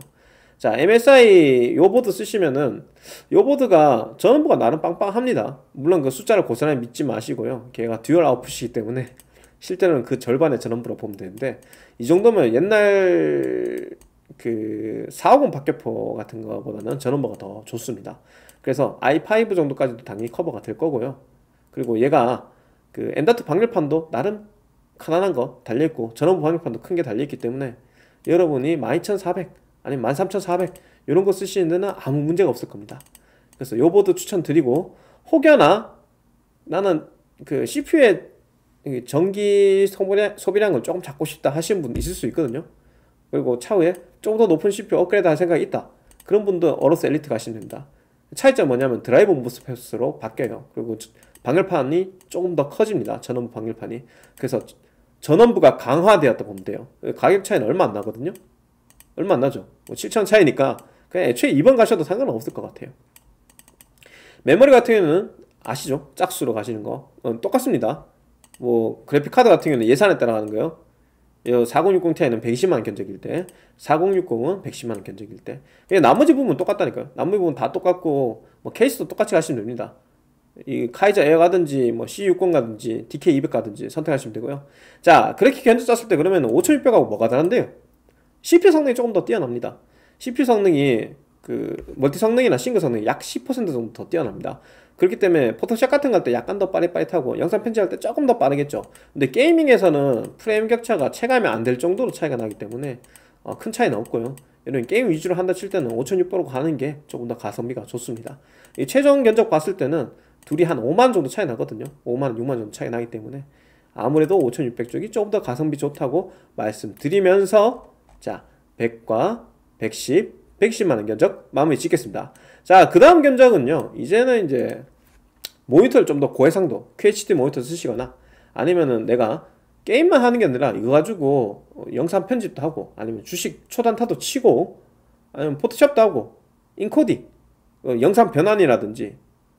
자 MSI 요 보드 쓰시면은 요 보드가 전원부가 나름 빵빵합니다 물론 그 숫자를 고스란히 믿지 마시고요 걔가 듀얼 아웃풋이기 때문에 실제로는 그 절반의 전원부로 보면 되는데 이 정도면 옛날 그450 박격포 같은 거보다는 전원부가 더 좋습니다 그래서 i5 정도까지도 당연히 커버가 될 거고요 그리고 얘가 그 엔다트 방열판도 나름 가난한 거 달려있고 전원부 방열판도 큰 게 달려있기 때문에 여러분이 12,400 아니면 13,400 이런 거 쓰시는 데는 아무 문제가 없을 겁니다. 그래서 요 보드 추천드리고 혹여나 나는 그 CPU에 전기 소비량, 소비량을 조금 잡고 싶다 하시는 분 있을 수 있거든요. 그리고 차후에 조금 더 높은 CPU 업그레이드 할 생각이 있다. 그런 분도 어로스 엘리트 가시면 됩니다. 차이점 뭐냐면 드라이버모스패스로 바뀌어요. 그리고 방열판이 조금 더 커집니다. 전원부 방열판이. 그래서 전원부가 강화되었다고 보면 돼요. 가격 차이는 얼마 안 나거든요. 얼마 안 나죠. 7천 뭐 차이니까 그냥 애초에 2번 가셔도 상관없을 것 같아요. 메모리 같은 경우는 아시죠? 짝수로 가시는 거. 어, 똑같습니다. 뭐 그래픽카드 같은 경우는 예산에 따라 가는 거예요. 4060ti는 120만원 견적일 때 4060은 110만원 견적일 때 나머지 부분 은 똑같다니까요 나머지 부분 다 똑같고 뭐 케이스도 똑같이 가시면 됩니다 이카이저 에어 가든지 뭐 C60 가든지 DK200 가든지 선택하시면 되고요. 자 그렇게 견적 짰을 때 그러면 5600하고 뭐가 다른데요? CPU 성능이 조금 더 뛰어납니다. CPU 성능이 그 멀티 성능이나 싱글 성능이 약 10% 정도 더 뛰어납니다. 그렇기 때문에 포토샵 같은 거 할 때 약간 더 빠릿빠릿하고 영상 편집할 때 조금 더 빠르겠죠. 근데 게이밍에서는 프레임 격차가 체감이 안 될 정도로 차이가 나기 때문에 어, 큰 차이는 없고요. 이런 게임 위주로 한다 칠 때는 5600로 가는 게 조금 더 가성비가 좋습니다. 이 최종 견적 봤을 때는 둘이 한 5만 정도 차이 나거든요. 5만 6만 정도 차이 나기 때문에 아무래도 5600 쪽이 조금 더 가성비 좋다고 말씀드리면서 자 100과 110 110만원 견적 마무리 짓겠습니다. 자, 그 다음 견적은요, 이제는 이제 모니터를 좀 더 고해상도, QHD 모니터 쓰시거나 아니면은 내가 게임만 하는 게 아니라 이거 가지고 영상 편집도 하고 아니면 주식 초단타도 치고 아니면 포토샵도 하고 인코딩, 어, 영상 변환이라든지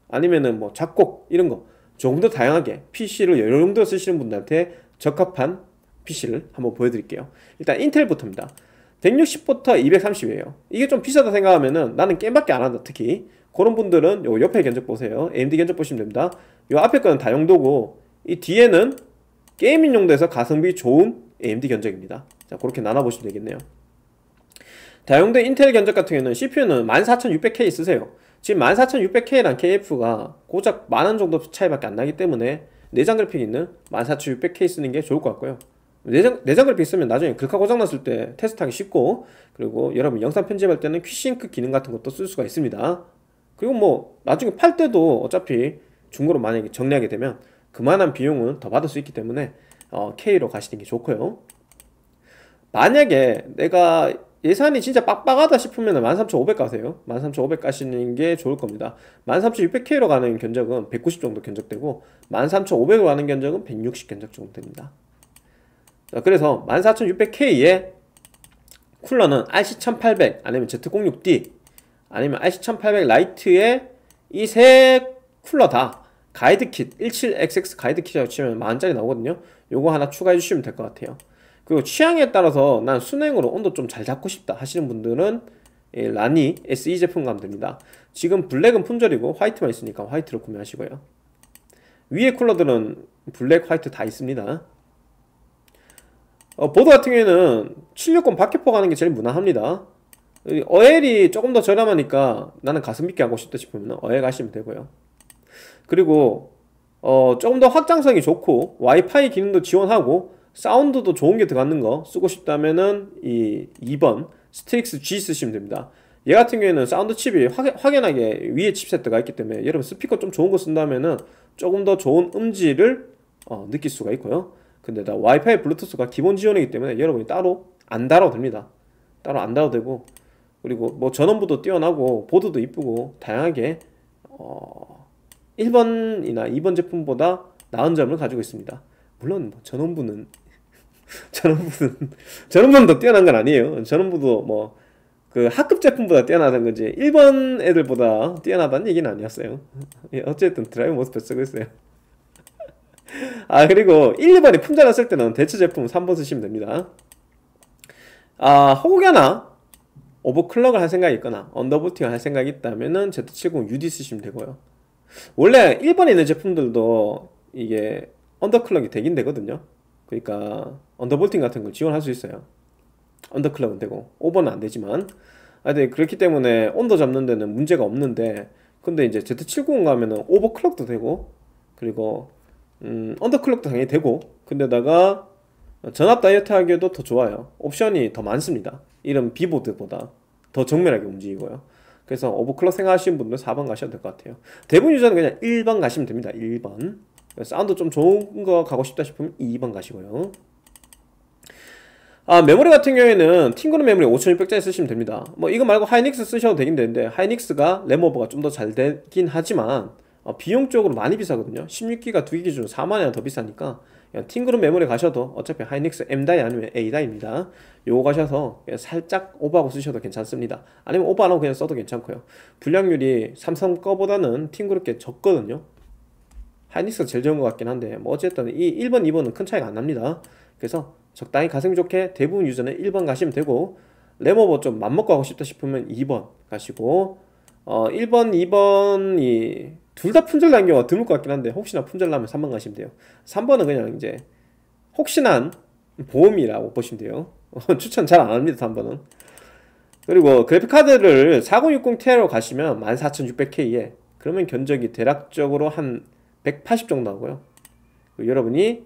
아니면은 뭐 작곡 이런 거 조금 더 다양하게 PC를 여러 용도 쓰시는 분들한테 적합한 PC를 한번 보여드릴게요 일단 인텔부터입니다 160부터 230이에요 이게 좀 비싸다 생각하면은 나는 게임밖에 안 한다 특히 그런 분들은 요 옆에 견적 보세요 AMD 견적 보시면 됩니다 요 앞에 거는 다 용도고 이 뒤에는 게이밍 용도에서 가성비 좋은 AMD 견적입니다 자 그렇게 나눠보시면 되겠네요 다용도 인텔 견적 같은 경우는 CPU는 14600K 쓰세요 지금 14600K랑 KF가 고작 만원 정도 차이밖에 안 나기 때문에 내장 그래픽 있는 14600K 쓰는 게 좋을 것 같고요 내장, 내장 그래픽 쓰면 나중에 글카 고장났을 때 테스트하기 쉽고 그리고 여러분 영상 편집할 때는 퀵싱크 기능 같은 것도 쓸 수가 있습니다 그리고 뭐 나중에 팔 때도 어차피 중고로 만약에 정리하게 되면 그만한 비용은 더 받을 수 있기 때문에 어, K로 가시는 게 좋고요 만약에 내가 예산이 진짜 빡빡하다 싶으면 13,500 가세요 13,500 가시는 게 좋을 겁니다 13,600K로 가는 견적은 190 정도 견적되고 13,500으로 가는 견적은 160 견적 정도 됩니다 자, 그래서 14,600K에 쿨러는 RC1800 아니면 Z06D 아니면 RC1800 라이트에 이세 쿨러 다 가이드킷 17XX 가이드킷이라고 치면 만짜리 나오거든요 요거 하나 추가해 주시면 될 것 같아요 그리고 취향에 따라서 난 순행으로 온도 좀 잘 잡고 싶다 하시는 분들은 예, 라니 SE 제품 감면 됩니다 지금 블랙은 품절이고 화이트만 있으니까 화이트로 구매하시고요 위에 쿨러들은 블랙, 화이트 다 있습니다 어, 보드 같은 경우에는 760 밖에 퍼가는 게 제일 무난합니다 어엘이 조금 더 저렴하니까 나는 가슴 있게 하고 싶다 싶으면 어엘 가시면 되고요 그리고 어, 조금 더 확장성이 좋고 와이파이 기능도 지원하고 사운드도 좋은 게 들어가는 거 쓰고 싶다면은 이 2번 스틱스 G 쓰시면 됩니다. 얘 같은 경우에는 사운드 칩이 확연, 하게 위에 칩셋 들가 있기 때문에 여러분 스피커 좀 좋은 거 쓴다면은 조금 더 좋은 음질을 어, 느낄 수가 있고요. 근데 다 와이파이 블루투스가 기본 지원이기 때문에 여러분이 따로 안 달아도 됩니다. 따로 안 달아도 되고 그리고 뭐 전원부도 뛰어나고 보드도 이쁘고 다양하게 어, 1번이나 2번 제품보다 나은 점을 가지고 있습니다. 물론 뭐 전원부는 전원부는 (laughs) 전원부 뛰어난 건 아니에요. 전원부도 뭐그 학급 제품보다 뛰어나던 건지 1번 애들보다 뛰어나다는 얘기는 아니었어요. 예, 어쨌든 드라이브 모스펫 쓰고 있어요. (laughs) 아 그리고 1, 2번이 품절 했을 때는 대체 제품 3번 쓰시면 됩니다. 아 혹여나 오버클럭을 할 생각이 있거나 언더부팅 할 생각이 있다면은 Z70 UD 쓰시면 되고요. 원래 1번에 있는 제품들도 이게 언더클럭이 되긴 되거든요. 그러니까 언더볼팅 같은 걸 지원할 수 있어요. 언더클럽은 되고 오버는 안 되지만 하여튼 그렇기 때문에 온도 잡는 데는 문제가 없는데 근데 이제 Z70 9 가면은 오버클럭도 되고 그리고 음, 언더클럭도 당연히 되고 근데다가 전압 다이어트 하기에도 더 좋아요 옵션이 더 많습니다 이런 비보드보다 더 정밀하게 움직이고요 그래서 오버클럭 생각하시는 분들 4번 가셔도 될 것 같아요 대부분 유저는 그냥 1번 가시면 됩니다 1번 사운드 좀 좋은 거 가고 싶다 싶으면 2번 가시고요 아 메모리 같은 경우에는 팅그룹 메모리 5600짜리 쓰시면 됩니다 뭐 이거 말고 하이닉스 쓰셔도 되긴 되는데 하이닉스가 램오버가 좀 더 잘 되긴 하지만 어, 비용적으로 많이 비싸거든요 16기가 2기 기준 4만원 더 비싸니까 팅그룹 메모리 가셔도 어차피 하이닉스 M다이 아니면 A다입니다 요거 가셔서 살짝 오버하고 쓰셔도 괜찮습니다 아니면 오버 안 하고 그냥 써도 괜찮고요 불량률이 삼성 거보다는 팅그룹 게 적거든요 하이닉스가 제일 좋은 것 같긴 한데 뭐 어쨌든 이 1번 2번은 큰 차이가 안 납니다 그래서 적당히 가성비 좋게 대부분 유저는 1번 가시면 되고 레모버 좀 맘먹고 하고 싶다 싶으면 2번 가시고 어 1번 2번이 둘 다 품절 난 경우가 드물 것 같긴 한데 혹시나 품절 나면 3번 가시면 돼요 3번은 그냥 이제 혹시나 보험이라고 보시면 돼요 (laughs) 추천 잘 안 합니다 3번은 그리고 그래픽카드를 4060 Ti로 가시면 14600K에 그러면 견적이 대략적으로 한180 정도 하고요 여러분이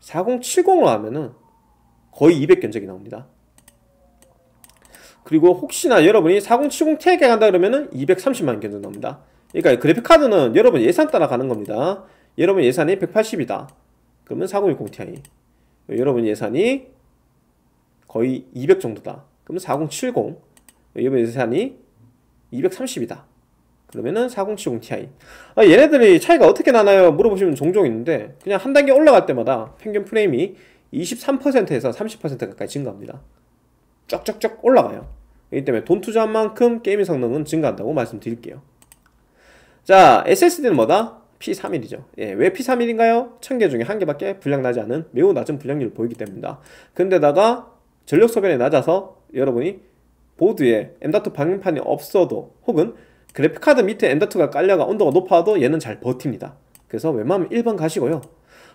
4070로 으 하면은 거의 200 견적이 나옵니다 그리고 혹시나 여러분이 4070 t 에 간다 그러면은 230만 견적 나옵니다 그러니까 그래픽카드는 여러분 예산 따라 가는 겁니다 여러분 예산이 180이다 그러면 4060 ti 여러분 예산이 거의 200 정도다 그러면 4070 여러분 예산이 230이다 그러면은 4070 Ti 아, 얘네들이 차이가 어떻게 나나요? 물어보시면 종종 있는데 그냥 한 단계 올라갈 때마다 평균 프레임이 23%에서 30% 가까이 증가합니다 쫙쫙쫙 올라가요 이 때문에 돈 투자한 만큼 게임의 성능은 증가한다고 말씀드릴게요 자 SSD는 뭐다? P31이죠 예, 왜 P31인가요? 1000개 중에 한개밖에 불량 나지 않은 매우 낮은 불량률을 보이기 때문이다 근데다가 전력 소변이 낮아서 여러분이 보드에 M.2 방음판이 없어도 혹은 그래픽카드 밑에 엔더트가 깔려가 온도가 높아도 얘는 잘 버팁니다 그래서 웬만하면 1번 가시고요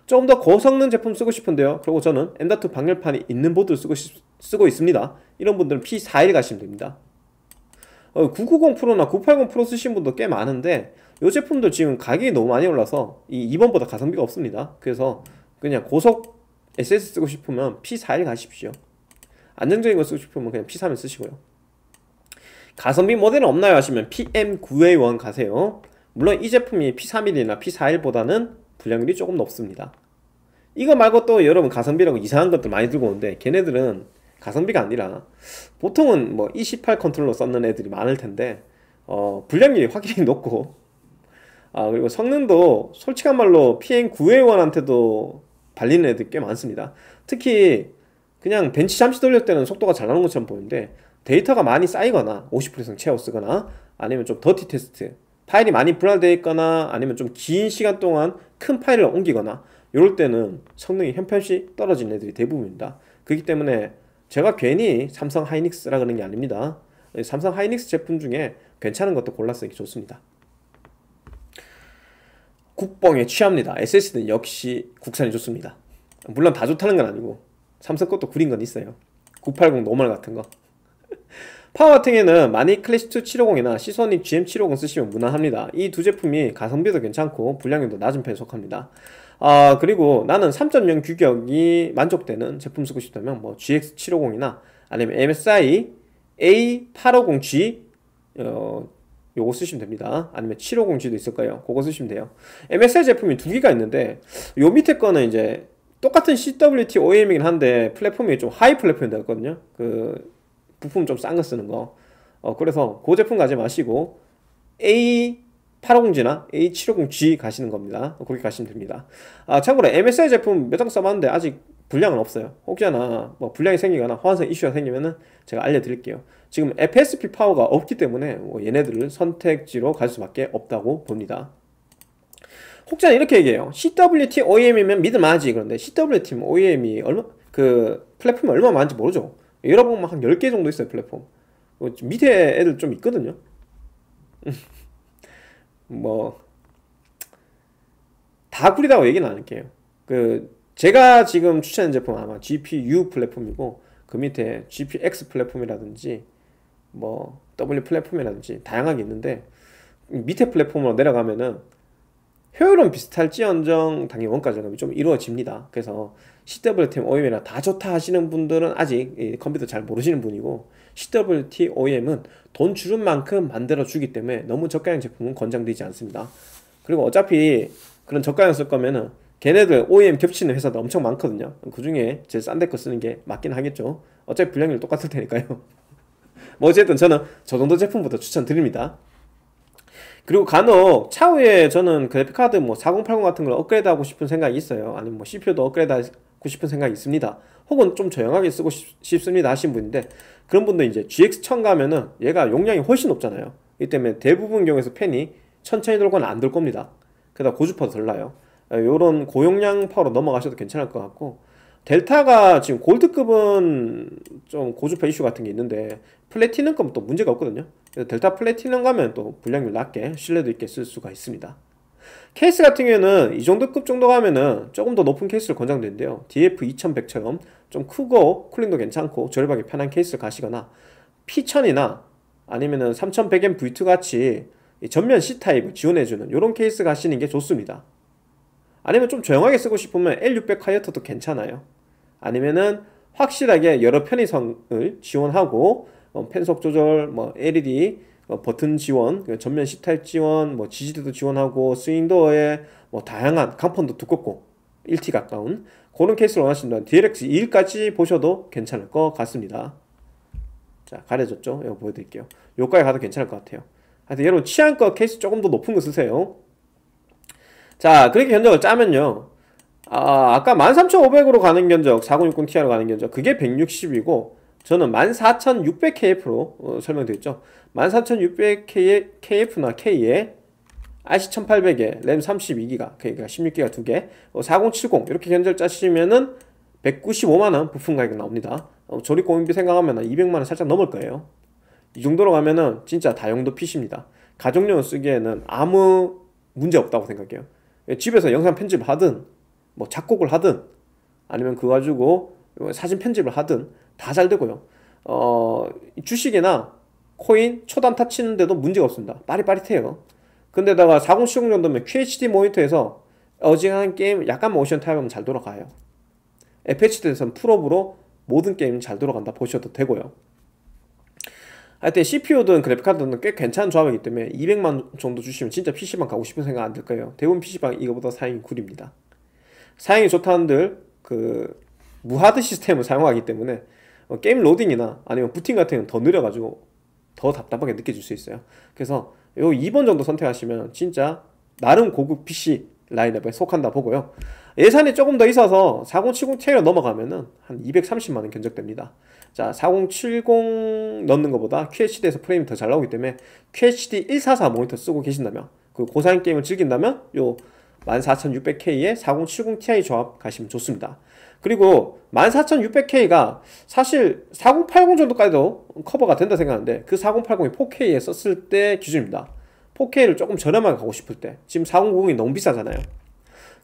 조금 더 고성능 제품 쓰고 싶은데요 그리고 저는 엔더트 방열판이 있는 보드를 쓰고, 싶, 쓰고 있습니다 이런 분들은 P41 가시면 됩니다 어, 990 프로나 980 프로 쓰신 분도 꽤 많은데 이 제품도 지금 가격이 너무 많이 올라서 이 2번보다 가성비가 없습니다 그래서 그냥 고속 SS 쓰고 싶으면 P41 가십시오 안정적인 거 쓰고 싶으면 그냥 P3을 쓰시고요 가성비 모델은 없나요 하시면 PM9A1 가세요 물론 이 제품이 P31이나 P41보다는 불량률이 조금 높습니다 이거 말고 또 여러분 가성비라고 이상한 것들 많이 들고 오는데 걔네들은 가성비가 아니라 보통은 뭐28 컨트롤러 썼는 애들이 많을 텐데 어 불량률이 확실히 (laughs) 높고 아 그리고 성능도 솔직한 말로 PM9A1한테도 발리는 애들 꽤 많습니다 특히 그냥 벤치 잠시 돌렸을 때는 속도가 잘나는 것처럼 보이는데 데이터가 많이 쌓이거나 50% 이상 채워 쓰거나 아니면 좀 더티 테스트 파일이 많이 분할되어 있거나 아니면 좀 긴 시간 동안 큰 파일을 옮기거나 이럴 때는 성능이 현편시 떨어진 애들이 대부분입니다 그렇기 때문에 제가 괜히 삼성 하이닉스라 그런 게 아닙니다 삼성 하이닉스 제품 중에 괜찮은 것도 골라 쓰기 좋습니다 국뽕에 취합니다 SSD는 역시 국산이 좋습니다 물론 다 좋다는 건 아니고 삼성 것도 구린 건 있어요 980 노멀 같은 거 파워 같은 경우에는 마니 클래스2 750이나 시선이 GM750 쓰시면 무난합니다. 이 두 제품이 가성비도 괜찮고 불량률도 낮은 편에 속합니다. 아 그리고 나는 3.0 규격이 만족되는 제품 쓰고 싶다면 뭐 GX750이나 아니면 MSI A850G 어, 요거 쓰시면 됩니다. 아니면 750G도 있을 거요 그거 쓰시면 돼요. MSI 제품이 두 개가 있는데 요 밑에 거는 이제 똑같은 CWT OEM이긴 한데 플랫폼이 좀 하이 플랫폼이 되었거든요. 그 부품 좀 싼 거 쓰는 거. 어, 그래서 그 제품 가지 마시고 A 850G나 A750G 가시는 겁니다. 거기 어, 가시면 됩니다. 아, 참고로 MSI 제품 몇 장 써봤는데 아직 분량은 없어요. 혹시나 뭐 분량이 생기거나 화환성 이슈가 생기면은 제가 알려드릴게요. 지금 FSP 파워가 없기 때문에 뭐 얘네들을 선택지로 갈 수밖에 없다고 봅니다. 혹자는 이렇게 얘기해요. CWT OEM이면 믿음하지 그런데 CWT OEM이 얼마 그 플랫폼이 얼마 많은지 모르죠. 여러 분면한 10개 정도 있어요 플랫폼 어, 밑에 애들 좀 있거든요 음. (laughs) 뭐다 구리다고 얘기는 안 할게요 그 제가 지금 추천하제품 아마 GPU 플랫폼이고 그 밑에 GPX 플랫폼이라든지 뭐 W 플랫폼이라든지 다양하게 있는데 밑에 플랫폼으로 내려가면은 효율은 비슷할지언정 당연히 원가 절감이 좀 이루어집니다. 그래서 CWT OEM이나 다 좋다 하시는 분들은 아직 컴퓨터 잘 모르시는 분이고 CWT OEM은 돈 주는 만큼 만들어 주기 때문에 너무 저가형 제품은 권장되지 않습니다. 그리고 어차피 그런 저가형 쓸 거면은 걔네들 OEM 겹치는 회사도 엄청 많거든요. 그 중에 제일 싼데 거 쓰는 게 맞긴 하겠죠. 어차피 불량률 똑같을 테니까요. (laughs) 뭐 어쨌든 저는 저 정도 제품부터 추천드립니다. 그리고 간혹 차후에 저는 그래픽카드 뭐 4080 같은 걸 업그레이드 하고 싶은 생각이 있어요. 아니면 뭐 CPU도 업그레이드 고 싶은 생각이 있습니다. 혹은 좀 저렴하게 쓰고 싶, 습니다 하신 분인데 그런 분도 이제 GX1000 가면은 얘가 용량이 훨씬 높잖아요. 이 때문에 대부분 경우에서 팬이 천천히 돌거나 안돌 겁니다. 그다다 고주파도 덜 나요. 예, 요런 고용량 파로 넘어가셔도 괜찮을 것 같고 델타가 지금 골드급은 좀 고주파 이슈 같은 게 있는데 플래티넘급은 또 문제가 없거든요. 그래서 델타 플래티넘 가면 또 불량률 낮게 신뢰도 있게 쓸 수가 있습니다. 케이스 같은 경우에는 이 정도 급 정도 가면은 조금 더 높은 케이스를 권장된대요. DF 2100처럼 좀 크고 쿨링도 괜찮고 절박이 편한 케이스를 가시거나 P1000이나 아니면은 3100M V2 같이 전면 C타입을 지원해주는 이런 케이스 가시는 게 좋습니다. 아니면 좀 조용하게 쓰고 싶으면 L600 카이어터도 괜찮아요. 아니면은 확실하게 여러 편의성을 지원하고 어, 펜 편속 조절, 뭐 LED 어, 버튼 지원, 그 전면 시탈 지원, 뭐 지지대도 지원하고 스윙도어에 뭐 다양한 간판도 두껍고 1T 가까운 그런 케이스를 원하신다면 DLX21까지 보셔도 괜찮을 것 같습니다. 자 가려졌죠? 이거 보여드릴게요. 요까지 가도 괜찮을 것 같아요. 하여튼 여러분 취향껏 케이스 조금 더 높은 거 쓰세요. 자 그렇게 견적을 짜면요. 아, 아까 13,500으로 가는 견적, 4060 t i 가는 견적, 그게 160이고 저는 14600KF로 어, 설명드렸죠 14600KF나 KF, 에 RC1800에 램 32기가 그러니까 16기가 2개 어, 4070 이렇게 견절 짜시면은 195만원 부품 가격 이 나옵니다 어, 조립 공인비 생각하면 200만원 살짝 넘을 거예요 이 정도로 가면은 진짜 다용도 PC입니다 가정용 쓰기에는 아무 문제 없다고 생각해요 예, 집에서 영상 편집하든 뭐 작곡을 하든 아니면 그거 가지고 사진 편집을 하든 다잘 되고요. 어, 주식이나 코인 초단타 치는데도 문제가 없습니다. 빠릿빠릿해요. 근데다가 4070 정도면 QHD 모니터에서 어지간한 게임 약간 모션 타협하면 잘 돌아가요. FHD에서는 풀업으로 모든 게임 잘 돌아간다 보셔도 되고요. 하여튼 CPU든 그래픽카드든 꽤 괜찮은 조합이기 때문에 200만 정도 주시면 진짜 PC방 가고 싶은 생각 안 들 거예요. 대부분 PC방 이거보다 사양이 구립니다. 사양이 좋다 는들그 무하드 시스템을 사용하기 때문에 어, 게임 로딩이나 아니면 부팅 같은 경우는 더 느려가지고 더 답답하게 느껴질 수 있어요. 그래서 요 2번 정도 선택하시면 진짜 나름 고급 PC 라인업에 속한다 보고요. 예산이 조금 더 있어서 4070 Ti로 넘어가면은 한 230만원 견적됩니다. 자, 4070 넣는 것보다 QHD에서 프레임이 더 잘 나오기 때문에 QHD 144 모니터 쓰고 계신다면 그 고사양 게임을 즐긴다면 요 14600K에 4070 Ti 조합 가시면 좋습니다. 그리고 14600K가 사실 4080 정도까지도 커버가 된다 생각하는데 그 4080이 4K에 썼을 때 기준입니다. 4K를 조금 저렴하게 가고 싶을 때 지금 4090이 너무 비싸잖아요.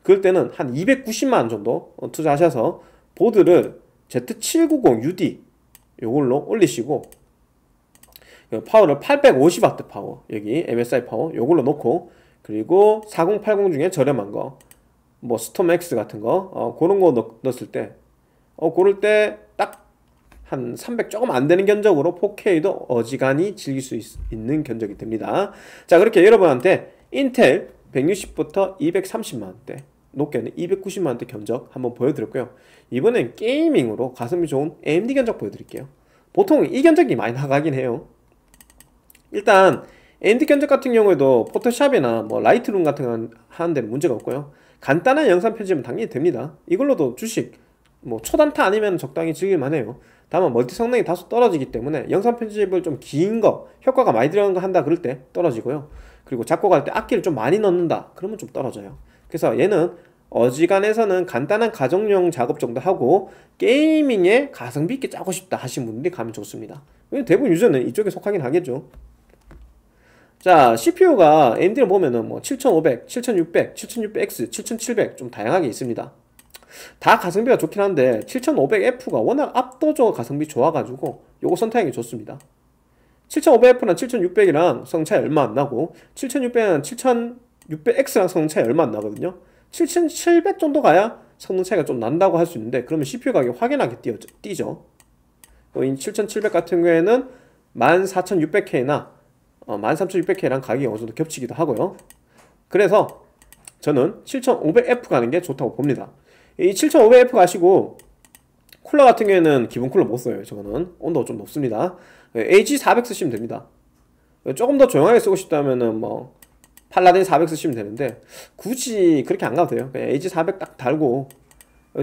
그럴 때는 한 290만원 정도 투자하셔서 보드를 Z790UD 요걸로 올리시고 파워를 850W 파워 여기 MSI 파워 요걸로 놓고 그리고 4080 중에 저렴한 거뭐 스톰엑스 같은 거 어, 그런 거 넣, 넣었을 때 어, 고를 때 딱 한 300 조금 안 되는 견적으로 4K도 어지간히 즐길 수 있, 있는 견적이 됩니다. 자 그렇게 여러분한테 인텔 160부터 230만원대 높게는 290만원대 견적 한번 보여드렸고요 이번엔 게이밍으로 가성비 좋은 AMD 견적 보여드릴게요 보통 이 견적이 많이 나가긴 해요 일단 AMD 견적 같은 경우에도 포토샵이나 뭐 라이트룸 같은 거 하는데 문제가 없고요 간단한 영상 편집은 당연히 됩니다. 이걸로도 주식 뭐 초단타 아니면 적당히 즐길만 해요. 다만 멀티 성능이 다소 떨어지기 때문에 영상 편집을 좀 긴 거, 효과가 많이 들어간 거 한다 그럴 때 떨어지고요. 그리고 작고갈때 악기를 좀 많이 넣는다 그러면 좀 떨어져요. 그래서 얘는 어지간해서는 간단한 가정용 작업 정도 하고 게이밍에 가성비 있게 짜고 싶다 하신 분들이 가면 좋습니다. 대부분 유저는 이쪽에 속하긴 하겠죠. 자, CPU가 AMD를 보면은 뭐 7500, 7600, 7600X, 7700 좀 다양하게 있습니다. 다 가성비가 좋긴 한데 7500F가 워낙 압도적으로 가성비 좋아가지고 요거 선택하기 좋습니다. 7500F랑 7600이랑 성차이 얼마 안 나고 7600이랑 7600X랑 성차이 얼마 안 나거든요. 7700 정도 가야 성능 차이가 좀 난다고 할 수 있는데 그러면 CPU 가격이 확연하게 뛰죠7700 같은 경우에는 14600K나 어, 13,600K랑 가격이 어느 정도 겹치기도 하고요. 그래서 저는 7500F 가는 게 좋다고 봅니다. 이 7500F 가시고 쿨러 같은 경우에는 기본 쿨러 못 써요. 저거는 온도가 좀 높습니다. AG400 쓰시면 됩니다. 조금 더 조용하게 쓰고 싶다면은 뭐 팔라딘 400 쓰시면 되는데 굳이 그렇게 안 가도 돼요. AG400 딱 달고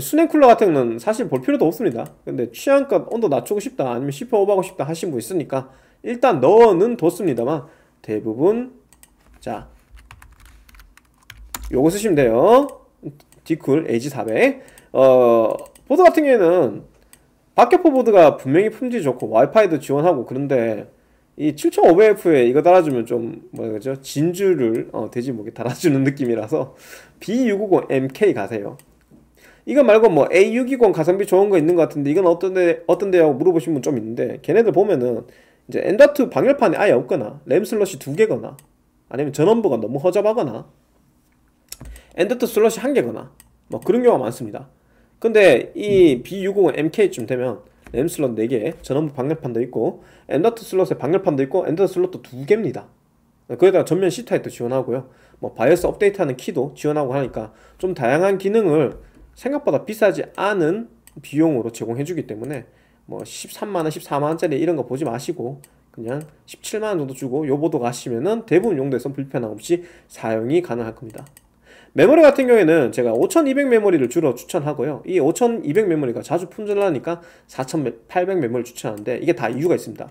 수냉 쿨러 같은 경우는 사실 볼 필요도 없습니다. 근데 취향껏 온도 낮추고 싶다 아니면 시퍼 오버하고 싶다 하신 분 있으니까 일단 넣어는 뒀습니다만 대부분 자 요거 쓰시면 돼요 디쿨 에지400 어, 보드 같은 경우에는 박격포 보드가 분명히 품질 좋고 와이파이도 지원하고 그런데 이 7500F에 이거 달아주면 좀 뭐라 그러죠? 진주를 어, 돼지목에 달아주는 느낌이라서 B650MK 가세요 이거 말고 뭐 A620 가성비 좋은 거 있는 거 같은데 이건 어떤데 어떤데요? 물어보신 분 좀 있는데 걔네들 보면은 이제 엔더트 방열판이 아예 없거나 램 슬롯이 두 개거나 아니면 전원부가 너무 허접하거나 엔더트 슬롯이 한 개거나 뭐 그런 경우가 많습니다. 근데 이 B650 MK쯤 되면 램 슬롯 4개, 전원부 방열판도 있고 엔더트 슬롯에 방열판도 있고 엔더트 슬롯도 두 개입니다. 거기다가 전면 C타입도 지원하고요. 뭐 바이오스 업데이트하는 키도 지원하고 하니까 좀 다양한 기능을 생각보다 비싸지 않은 비용으로 제공해주기 때문에 뭐 13만원, 14만원짜리 이런 거 보지 마시고 그냥 17만원 정도 주고 요 보도 가시면은 대부분 용도에선 불편함 없이 사용이 가능할 겁니다. 메모리 같은 경우에는 제가 5200 메모리를 주로 추천하고요 이 5200 메모리가 자주 품절하니까4800 메모리를 추천하는데 이게 다 이유가 있습니다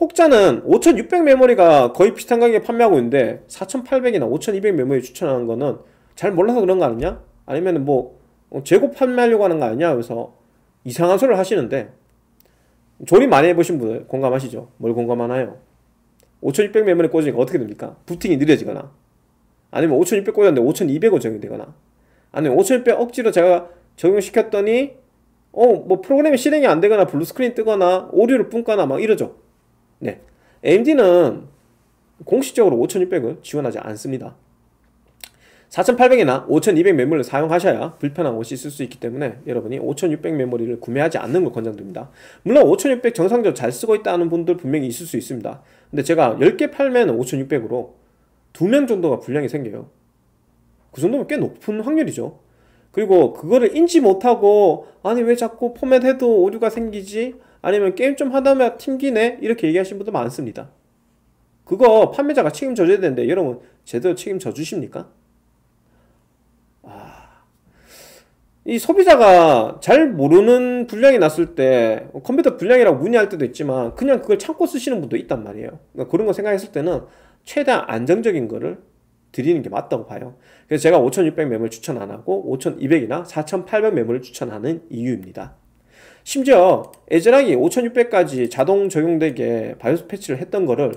혹자는 5600 메모리가 거의 비슷한 가격에 판매하고 있는데 4800이나 5200 메모리 추천하는 거는 잘 몰라서 그런 거 아니냐? 아니면 뭐 어, 재고 판매하려고 하는 거 아니냐? 그래서 이상한 소리를 하시는데 조립 많이 해보신 분 공감하시죠? 뭘 공감하나요? 5600 메모리 꽂으니까 어떻게 됩니까? 부팅이 느려지거나 아니면 5600 꽂았는데 5200원 적용되거나 아니면 5600 억지로 제가 적용시켰더니 어 뭐 프로그램이 실행이 안되거나 블루스크린 뜨거나 오류를 뿜거나 막 이러죠 네 AMD는 공식적으로 5600을 지원하지 않습니다 4800이나 5200 메모리를 사용하셔야 불편한 옷이 있을 수 있기 때문에 여러분이 5600 메모리를 구매하지 않는 걸 권장드립니다. 물론 5600 정상적으로 잘 쓰고 있다는 분들 분명히 있을 수 있습니다. 근데 제가 10개 팔면 5600으로 2명 정도가 불량이 생겨요. 그 정도면 꽤 높은 확률이죠. 그리고 그거를 인지 못하고 아니 왜 자꾸 포맷해도 오류가 생기지? 아니면 게임 좀 하다가 튕기네? 이렇게 얘기하시는 분도 많습니다. 그거 판매자가 책임져줘야 되는데 여러분 제대로 책임져 주십니까? 이 소비자가 잘 모르는 불량이 났을 때 컴퓨터 불량이라고 문의할 때도 있지만 그냥 그걸 참고 쓰시는 분도 있단 말이에요. 그러니까 그런 거 생각했을 때는 최대한 안정적인 거를 드리는 게 맞다고 봐요. 그래서 제가 5600 매물 추천 안 하고 5200이나 4800 매물을 추천하는 이유입니다. 심지어 에즈락이 5600까지 자동 적용되게 바이오스 패치를 했던 거를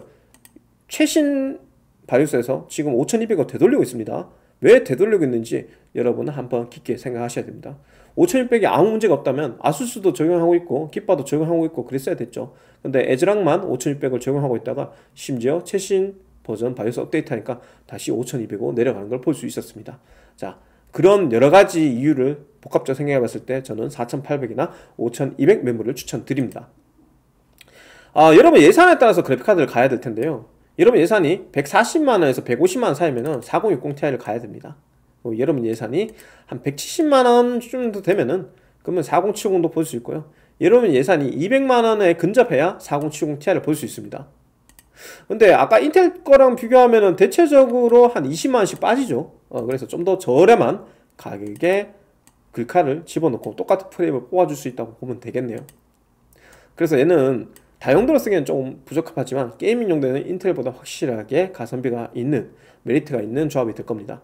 최신 바이오스에서 지금 5200으로 되돌리고 있습니다. 왜 되돌리고 있는지 여러분은 한번 깊게 생각하셔야 됩니다. 5600이 아무 문제가 없다면 아수스도 적용하고 있고 기바도 적용하고 있고 그랬어야 됐죠. 근데 에즈락만 5600을 적용하고 있다가 심지어 최신 버전 바이오스 업데이트하니까 다시 5200으로 내려가는 걸 볼 수 있었습니다. 자, 그런 여러 가지 이유를 복합적 생각해 봤을 때 저는 4800이나 5200 매물을 추천드립니다. 아, 여러분 예산에 따라서 그래픽카드를 가야 될 텐데요. 여러분 예산이 140만원에서 150만원 사이면은 4060ti를 가야 됩니다. 어, 그 여러분 예산이 한 170만원 정도 되면은 그러면 4070도 볼 수 있고요 여러분 예산이 200만원에 근접해야 4070 Ti를 볼 수 있습니다 근데 아까 인텔 거랑 비교하면은 대체적으로 한 20만원씩 빠지죠 어, 그래서 좀 더 저렴한 가격에 글카를 집어넣고 똑같은 프레임을 뽑아줄 수 있다고 보면 되겠네요 그래서 얘는 다용도로 쓰기에는 좀 부적합하지만 게이밍 용도에는 인텔보다 확실하게 가성비가 있는 메리트가 있는 조합이 될 겁니다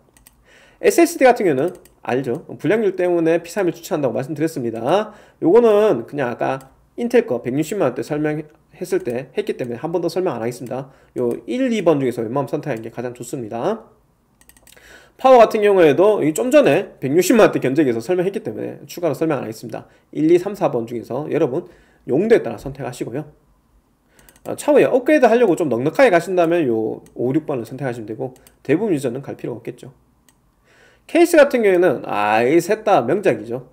SSD 같은 경우는 알죠. 불량률 때문에 P3을 추천한다고 말씀드렸습니다. 요거는 그냥 아까 인텔 거 160만원대 설명했을 때 했기 때문에 한 번 더 설명 안 하겠습니다. 요 1, 2번 중에서 웬만하면 선택하는 게 가장 좋습니다. 파워 같은 경우에도 좀 전에 160만원대 견적에서 설명했기 때문에 추가로 설명 안 하겠습니다. 1, 2, 3, 4번 중에서 여러분 용도에 따라 선택하시고요. 어, 차후에 업그레이드 하려고 좀 넉넉하게 가신다면 요 5, 6번을 선택하시면 되고 대부분 유저는 갈 필요가 없겠죠. 케이스 같은 경우에는 아예셋다 명작이죠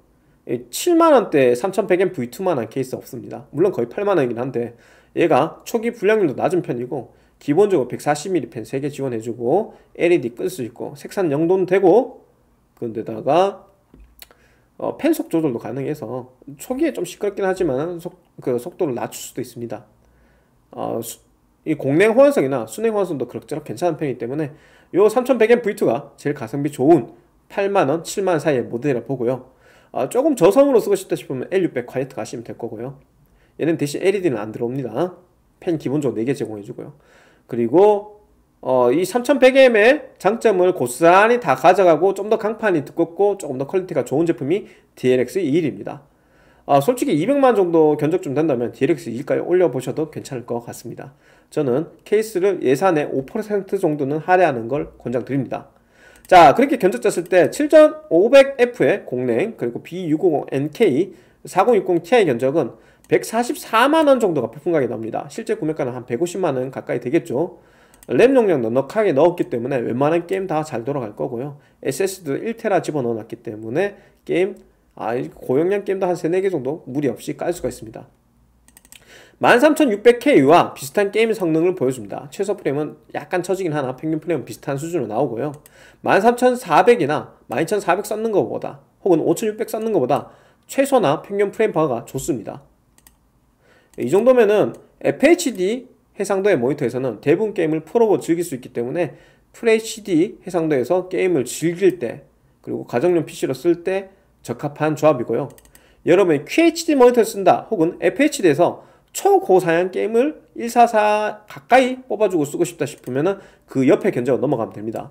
7만원대 3100엔 V2만한 케이스 없습니다 물론 거의 8만원이긴 한데 얘가 초기 불량률도 낮은 편이고 기본적으로 140mm 펜 3개 지원해주고 LED 끌 수 있고 색상 영도는 되고 그런데다가 어, 펜속 조절도 가능해서 초기에 좀 시끄럽긴 하지만 속, 그 속도를 낮출 수도 있습니다 어, 수, 이 공냉 호환성이나 순행 호환성도 그럭저럭 괜찮은 편이기 때문에 요3 1 0 0엔 V2가 제일 가성비 좋은 8만원, 7만원 사이의 모델이라 보고요 아, 조금 저성으로 쓰고 싶다 싶으면 L600 콰이트 가시면 될 거고요 얘는 대신 LED는 안 들어옵니다 펜 기본적으로 4개 제공해 주고요 그리고 어, 이 3100M의 장점을 고스란히 다 가져가고 좀 더 강판이 두껍고 조금 더 퀄리티가 좋은 제품이 DLX21입니다 아, 솔직히 200만 정도 견적 좀 된다면 DLX2까지 1 올려보셔도 괜찮을 것 같습니다 저는 케이스를 예산의 5% 정도는 할애하는 걸 권장드립니다 자 그렇게 견적 짰을 때 7500F의 공랭 그리고 B650NK 4060Ti 견적은 144만원 정도가 부품가격이 납니다 실제 구매가는 한 150만원 가까이 되겠죠 램 용량 넉넉하게 넣었기 때문에 웬만한 게임 다 잘 돌아갈 거고요 s s d 1테라 집어넣어놨기 때문에 게임 아 고용량 게임도 한 3, 4개 정도 무리 없이 깔 수가 있습니다 13600K와 비슷한 게임 성능을 보여줍니다. 최소 프레임은 약간 처지긴 하나 평균 프레임은 비슷한 수준으로 나오고요. 13400이나 12400 썼는 것보다 혹은 5600 썼는 것보다 최소나 평균 프레임 파워가 좋습니다. 이 정도면은 FHD 해상도의 모니터에서는 대부분 게임을 프로로 즐길 수 있기 때문에 FHD 해상도에서 게임을 즐길 때 그리고 가정용 PC로 쓸 때 적합한 조합이고요. 여러분이 QHD 모니터를 쓴다 혹은 FHD에서 초고사양 게임을 144 가까이 뽑아주고 쓰고 싶다 싶으면 그 옆에 견적을 넘어가면 됩니다.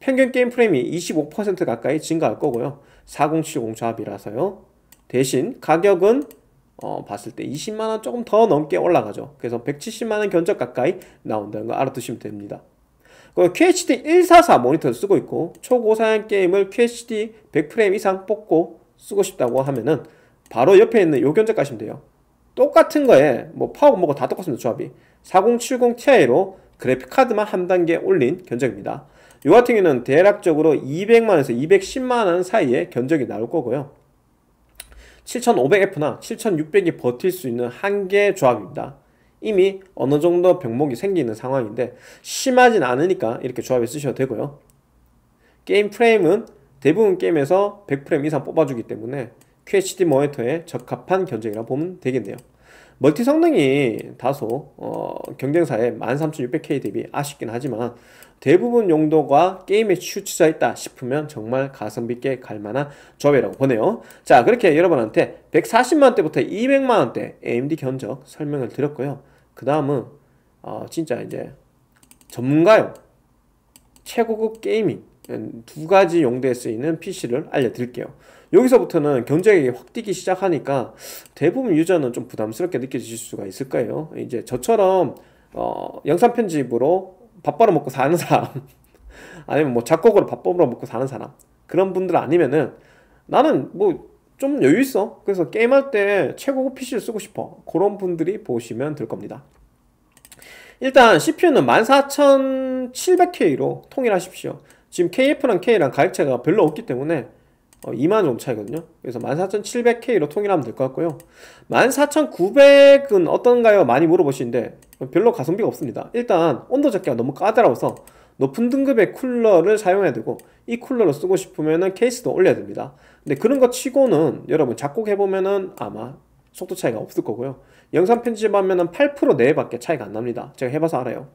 평균 게임 프레임이 25% 가까이 증가할 거고요. 4070 좌합이라서요. 대신 가격은 어, 봤을 때 20만원 조금 더 넘게 올라가죠. 그래서 170만원 견적 가까이 나온다는 거 알아두시면 됩니다. QHD 144 모니터를 쓰고 있고 초고사양 게임을 QHD 100프레임 이상 뽑고 쓰고 싶다고 하면은 바로 옆에 있는 요 견적 가시면 돼요. 똑같은 거에 뭐 파워 뭐고 다 똑같습니다 조합이 4070 Ti로 그래픽카드만 한 단계 올린 견적입니다 이 같은 경우는 대략적으로 200만원에서 210만원 사이에 견적이 나올 거고요 7500F나 7600이 버틸 수 있는 한계 조합입니다 이미 어느 정도 병목이 생기는 상황인데 심하진 않으니까 이렇게 조합에 쓰셔도 되고요 게임 프레임은 대부분 게임에서 100프레임 이상 뽑아주기 때문에 QHD 모니터에 적합한 견적이라 보면 되겠네요. 멀티 성능이 다소 어, 경쟁사의 13600K 대비 아쉽긴 하지만 대부분 용도가 게임에 치우치자 있다 싶으면 정말 가성비 있게 갈만한 조합이라고 보네요 자 그렇게 여러분한테 140만원대부터 200만원대 AMD 견적 설명을 드렸고요 그 다음은 어, 진짜 이제 전문가용 최고급 게이밍 두 가지 용도에 쓰이는 PC를 알려드릴게요 여기서부터는 경쟁이 확 뛰기 시작하니까 대부분 유저는 좀 부담스럽게 느껴지실 수가 있을 거예요. 이제 저처럼 어, 영상 편집으로 밥 벌어 먹고 사는 사람 (laughs) 아니면 뭐 작곡으로 밥 벌어 먹고 사는 사람 그런 분들 아니면은 나는 뭐 좀 여유 있어 그래서 게임할 때 최고 PC를 쓰고 싶어 그런 분들이 보시면 될 겁니다 일단 CPU는 14700K로 통일하십시오 지금 KF랑 K랑 가격차가 별로 없기 때문에 어, 2만 좀 차이거든요. 그래서 14,700K로 통일하면 될 것 같고요. 14,900은 어떤가요? 많이 물어보시는데 별로 가성비가 없습니다. 일단 온도 잡기가 너무 까다로워서 높은 등급의 쿨러를 사용해야 되고 이 쿨러를 쓰고 싶으면 케이스도 올려야 됩니다. 근데 그런 거 치고는 여러분 작곡해보면은 아마 속도 차이가 없을 거고요. 영상 편집하면은 8% 내외밖에 차이가 안 납니다. 제가 해봐서 알아요.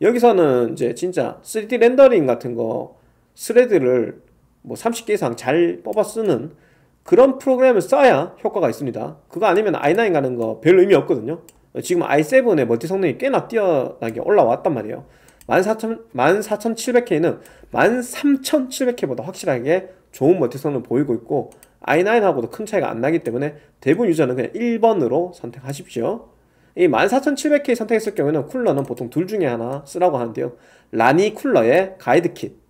여기서는 이제 진짜 3D 렌더링 같은 거 스레드를 뭐 30개 이상 잘 뽑아 쓰는 그런 프로그램을 써야 효과가 있습니다. 그거 아니면 i9 가는 거별 의미 없거든요. 지금 i7의 멀티 성능이 꽤나 뛰어나게 올라왔단 말이에요. 14700K는 13700K보다 확실하게 좋은 멀티 성능을 보이고 있고 i9하고도 큰 차이가 안 나기 때문에 대부분 유저는 그냥 1번으로 선택하십시오. 이 14700K 선택했을 경우에는 쿨러는 보통 둘 중에 하나 쓰라고 하는데요. 라니 쿨러의 가이드킷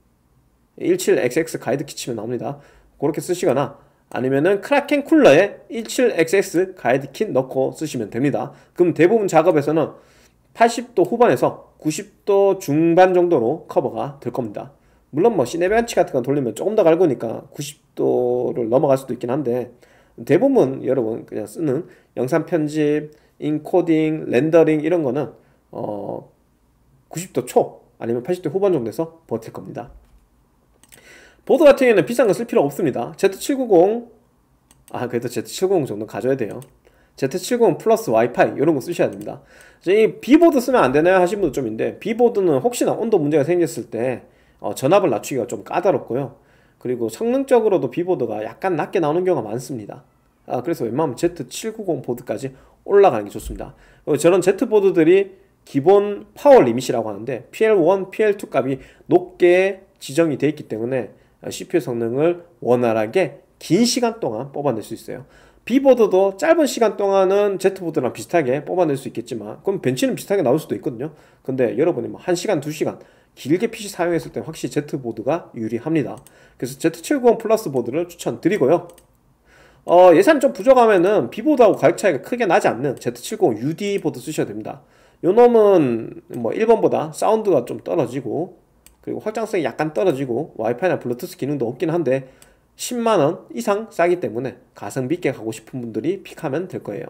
17XX 가이드 키치면 나옵니다. 그렇게 쓰시거나 아니면은 크라켄 쿨러에 17XX 가이드 키 넣고 쓰시면 됩니다. 그럼 대부분 작업에서는 80도 후반에서 90도 중반 정도로 커버가 될 겁니다. 물론 뭐 시네벤치 같은 건 돌리면 조금 더 갈구니까 90도를 넘어갈 수도 있긴 한데 대부분 여러분 그냥 쓰는 영상 편집, 인코딩, 렌더링 이런 거는 어 90도 초 아니면 80도 후반 정도에서 버틸 겁니다. 보드 같은 경우에는 비싼 거 쓸 필요 없습니다 Z790 아 그래도 Z790 정도 가져야 돼요 Z70 9 플러스 와이파이 이런 거 쓰셔야 됩니다 이 비보드 쓰면 안 되나요? 하신 분도 좀 있는데 비보드는 혹시나 온도 문제가 생겼을 때 어, 전압을 낮추기가 좀 까다롭고요 그리고 성능적으로도 비보드가 약간 낮게 나오는 경우가 많습니다 아, 그래서 웬만하면 Z790 보드까지 올라가는 게 좋습니다 저런 Z보드들이 기본 파워 리밋이라고 하는데 PL1, PL2 값이 높게 지정이 되어 있기 때문에 CPU 성능을 원활하게 긴 시간 동안 뽑아낼 수 있어요. 비보드도 짧은 시간 동안은 Z보드랑 비슷하게 뽑아낼 수 있겠지만 그럼 벤치는 비슷하게 나올 수도 있거든요. 근데 여러분이 뭐 1시간, 2시간 길게 PC 사용했을 때 확실히 Z보드가 유리합니다. 그래서 Z790 플러스 보드를 추천드리고요. 어, 예산 이좀 부족하면은 비보드하고 가격 차이가 크게 나지 않는 Z790 UD 보드 쓰셔야 됩니다. 요 놈은 뭐 1번보다 사운드가 좀 떨어지고 그리고 확장성이 약간 떨어지고 와이파이나 블루투스 기능도 없긴 한데 10만원 이상 싸기 때문에 가성비 있게 가고 싶은 분들이 픽하면 될 거예요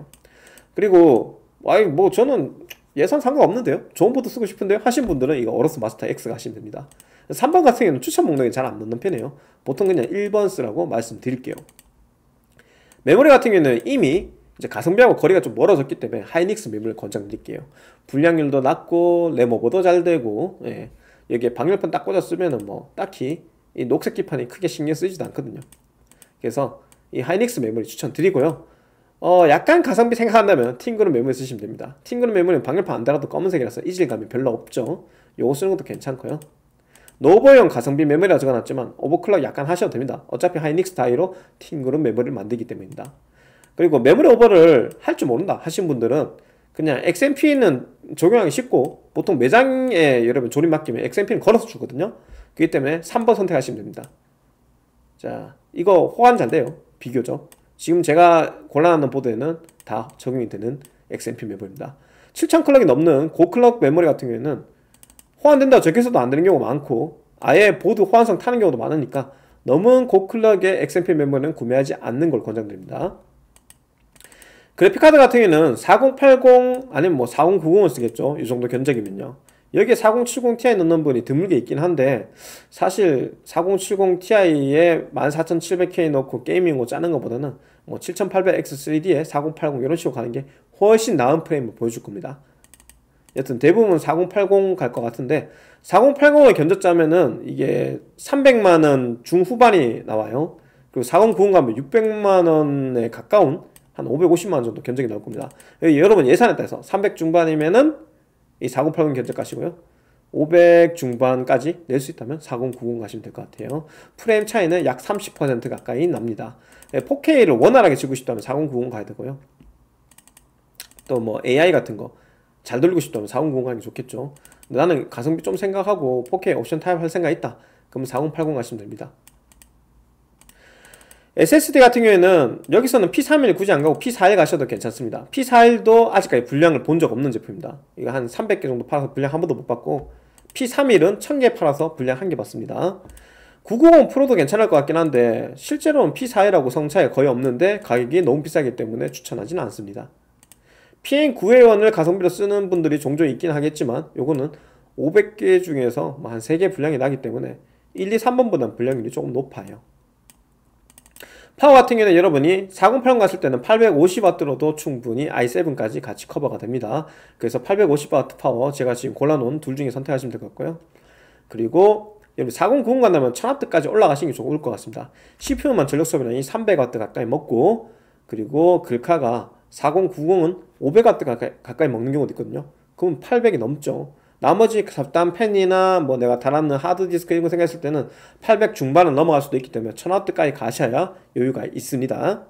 그리고 아이 뭐 저는 예산 상관없는데요 좋은 보드 쓰고 싶은데 하신 분들은 이거 어로스 마스터 X 가시면 됩니다 3번 같은 경우는 추천 목록에 잘 안 넣는 편이에요 보통 그냥 1번 쓰라고 말씀드릴게요 메모리 같은 경우는 이미 이제 가성비하고 거리가 좀 멀어졌기 때문에 하이닉스 메모리를 권장드릴게요 불량률도 낮고 레모버도잘 되고 예. 여기에 방열판 딱꽂았으면뭐 딱히 이 녹색 기판이 크게 신경 쓰지도 않거든요. 그래서 이 하이닉스 메모리 추천드리고요. 어 약간 가성비 생각한다면 팅그룹 메모리 쓰시면 됩니다. 팅그룹 메모리는 방열판 안 달아도 검은색이라서 이질감이 별로 없죠. 요거 쓰는 것도 괜찮고요. 노버용 가성비 메모리라 적어놨지만 오버클럭 약간 하셔도 됩니다. 어차피 하이닉스 다이로 팅그룹 메모리를 만들기 때문입니다. 그리고 메모리 오버를 할 줄 모른다 하신 분들은 그냥 XMP는 적용하기 쉽고 보통 매장에 여러분 조립 맡기면 XMP는 걸어서 주거든요 그렇기 때문에 3번 선택하시면 됩니다 자 이거 호환자인데요 비교적 지금 제가 골라놓은 보드에는 다 적용이 되는 XMP 메모입니다 7000클럭이 넘는 고클럭 메모리 같은 경우에는 호환된다고 적혀서도 안되는 경우가 많고 아예 보드 호환성 타는 경우도 많으니까 넘은 고클럭의 XMP 메모리는 구매하지 않는 걸 권장드립니다 그래픽카드 같은 경우에는 4080 아니면 뭐 4090을 쓰겠죠 이 정도 견적이면요 여기에 4070 Ti 넣는 분이 드물게 있긴 한데 사실 4070 Ti에 14700K 넣고 게이밍으로 뭐 짜는 것보다는 뭐 7800X3D에 4080 이런 식으로 가는 게 훨씬 나은 프레임을 보여줄 겁니다 여튼 대부분 4080 갈 것 같은데 4080을 견적 짜면은 이게 300만원 중후반이 나와요 그리고 4090 가면 600만원에 가까운 한 550만 원 정도 견적이 나올 겁니다. 여러분 예산에 따라서 300 중반이면은 이 4080 견적 가시고요. 500 중반까지 낼 수 있다면 4090 가시면 될 것 같아요. 프레임 차이는 약 30% 가까이 납니다. 4K를 예, 원활하게 지고 싶다면 4090 가야 되고요. 또 뭐 AI 같은 거 잘 돌리고 싶다면 4090 가는 게 좋겠죠. 나는 가성비 좀 생각하고 4K 옵션 타협할 생각 있다. 그럼 4080 가시면 됩니다. SSD 같은 경우에는 여기서는 P31 굳이 안 가고 P41 가셔도 괜찮습니다. P41도 아직까지 분량을 본 적 없는 제품입니다. 이거 한 300개 정도 팔아서 분량 한 번도 못 받고 P31은 1000개 팔아서 분량 한개 받습니다. 990 프로도 괜찮을 것 같긴 한데 실제로는 P41하고 성차이 거의 없는데 가격이 너무 비싸기 때문에 추천하지는 않습니다. PN9A1을 가성비로 쓰는 분들이 종종 있긴 하겠지만 요거는 500개 중에서 뭐 한 3개 분량이 나기 때문에 1, 2, 3번보다는 분량률이 조금 높아요. 파워 같은 경우는 여러분이 408 0 갔을 때는 850W로도 충분히 i7까지 같이 커버가 됩니다. 그래서 850W 파워 제가 지금 골라놓은 둘 중에 선택하시면 될 것 같고요. 그리고 여러분 4090 간다면 1000W까지 올라가시는 게 좋을 것 같습니다. CPU만 전력 소비량이 300W 가까이 먹고 그리고 글카가 4090은 500W 가 가까이 먹는 경우도 있거든요. 그럼 800이 넘죠. 나머지 잡단 펜이나 뭐 내가 달았는 하드디스크 이런 거 생각했을 때는 800 중반은 넘어갈 수도 있기 때문에 1000W까지 가셔야 여유가 있습니다.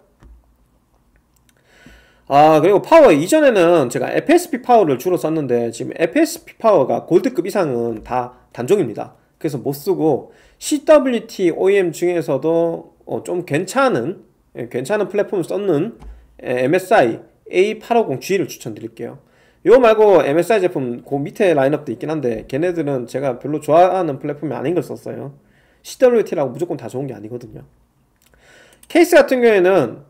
아 그리고 파워 이전에는 제가 FSP 파워를 주로 썼는데 지금 FSP 파워가 골드급 이상은 다 단종입니다. 그래서 못쓰고 CWT OEM 중에서도 어, 좀 괜찮은 예, 괜찮은 플랫폼을 썼는 MSI A850G를 추천드릴게요. 요 말고 MSI 제품 그 밑에 라인업도 있긴 한데 걔네들은 제가 별로 좋아하는 플랫폼이 아닌 걸 썼어요 CWT라고 무조건 다 좋은 게 아니거든요 케이스 같은 경우에는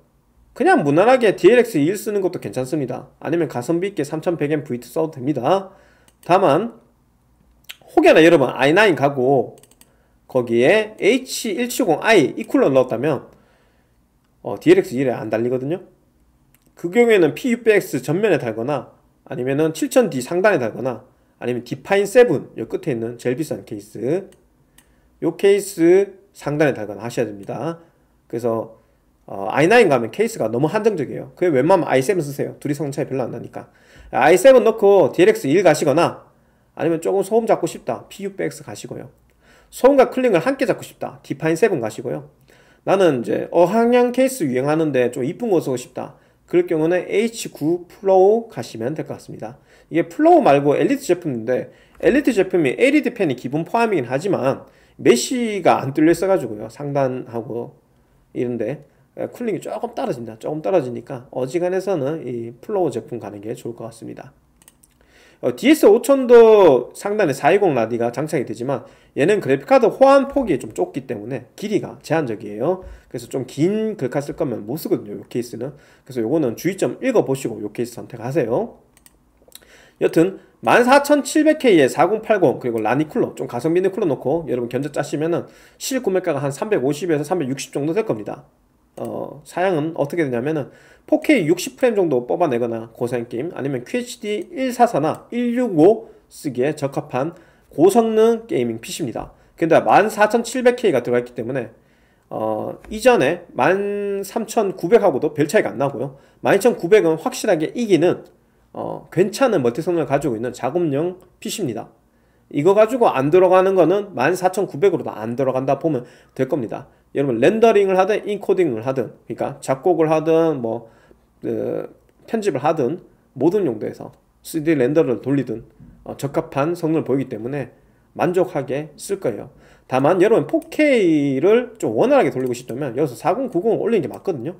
그냥 무난하게 DLX 2 쓰는 것도 괜찮습니다 아니면 가성비 있게 3100M V2 써도 됩니다 다만 혹여나 여러분 i9 가고 거기에 H170i 이 쿨러 넣었다면 어, DLX 2에 안 달리거든요 그 경우에는 P600X 전면에 달거나 아니면은 7000D 상단에 달거나 아니면 디파인 7, 요 끝에 있는 제일 비싼 케이스 요 케이스 상단에 달거나 하셔야 됩니다 그래서 어, i9 가면 케이스가 너무 한정적이에요 그게 웬만하면 i7 쓰세요 둘이 성차이 별로 안 나니까 i7 넣고 DLX1 가시거나 아니면 조금 소음 잡고 싶다 PU-BX 가시고요 소음과 클링을 함께 잡고 싶다 디파인 7 가시고요 나는 이제 어항양 케이스 유행하는데 좀 이쁜 거 쓰고 싶다 그럴 경우는 H9 플로우 가시면 될 것 같습니다. 이게 플로우 말고 엘리트 제품인데 엘리트 제품이 LED 펜이 기본 포함이긴 하지만 메쉬가 안 뚫려 있어가지고요. 상단하고 이런데 쿨링이 조금 떨어진다. 조금 떨어지니까 어지간해서는 이 플로우 제품 가는 게 좋을 것 같습니다. 어, DS5000도 상단에 420 라디가 장착이 되지만 얘는 그래픽카드 호환 폭이 좀 좁기 때문에 길이가 제한적이에요 그래서 좀 긴 글카 쓸 거면 못 쓰거든요 요 케이스는 그래서 요거는 주의점 읽어보시고 요 케이스 선택하세요 여튼 14,700K에 4080 그리고 라니쿨러 좀 가성비 있는 쿨러 놓고 여러분 견적 짜시면은 실 구매가가 한 350에서 360 정도 될 겁니다 어, 사양은 어떻게 되냐면은 4K 60프레임 정도 뽑아내거나 고사양 게임 아니면 QHD 144나 165 쓰기에 적합한 고성능 게이밍 PC입니다. 근데 14700K가 들어가 있기 때문에 어, 이전에 13900하고도 별 차이가 안 나고요. 12900은 확실하게 이기는 어, 괜찮은 멀티 성능을 가지고 있는 작업용 PC입니다. 이거 가지고 안 들어가는 거는 14900으로도 안 들어간다 보면 될 겁니다. 여러분 렌더링을 하든 인코딩을 하든 그러니까 작곡을 하든 뭐 그, 편집을 하든 모든 용도에서 3D 렌더를 돌리든 어, 적합한 성능을 보이기 때문에 만족하게 쓸 거예요 다만 여러분 4K를 좀 원활하게 돌리고 싶다면 여기서 4090 올리는 게 맞거든요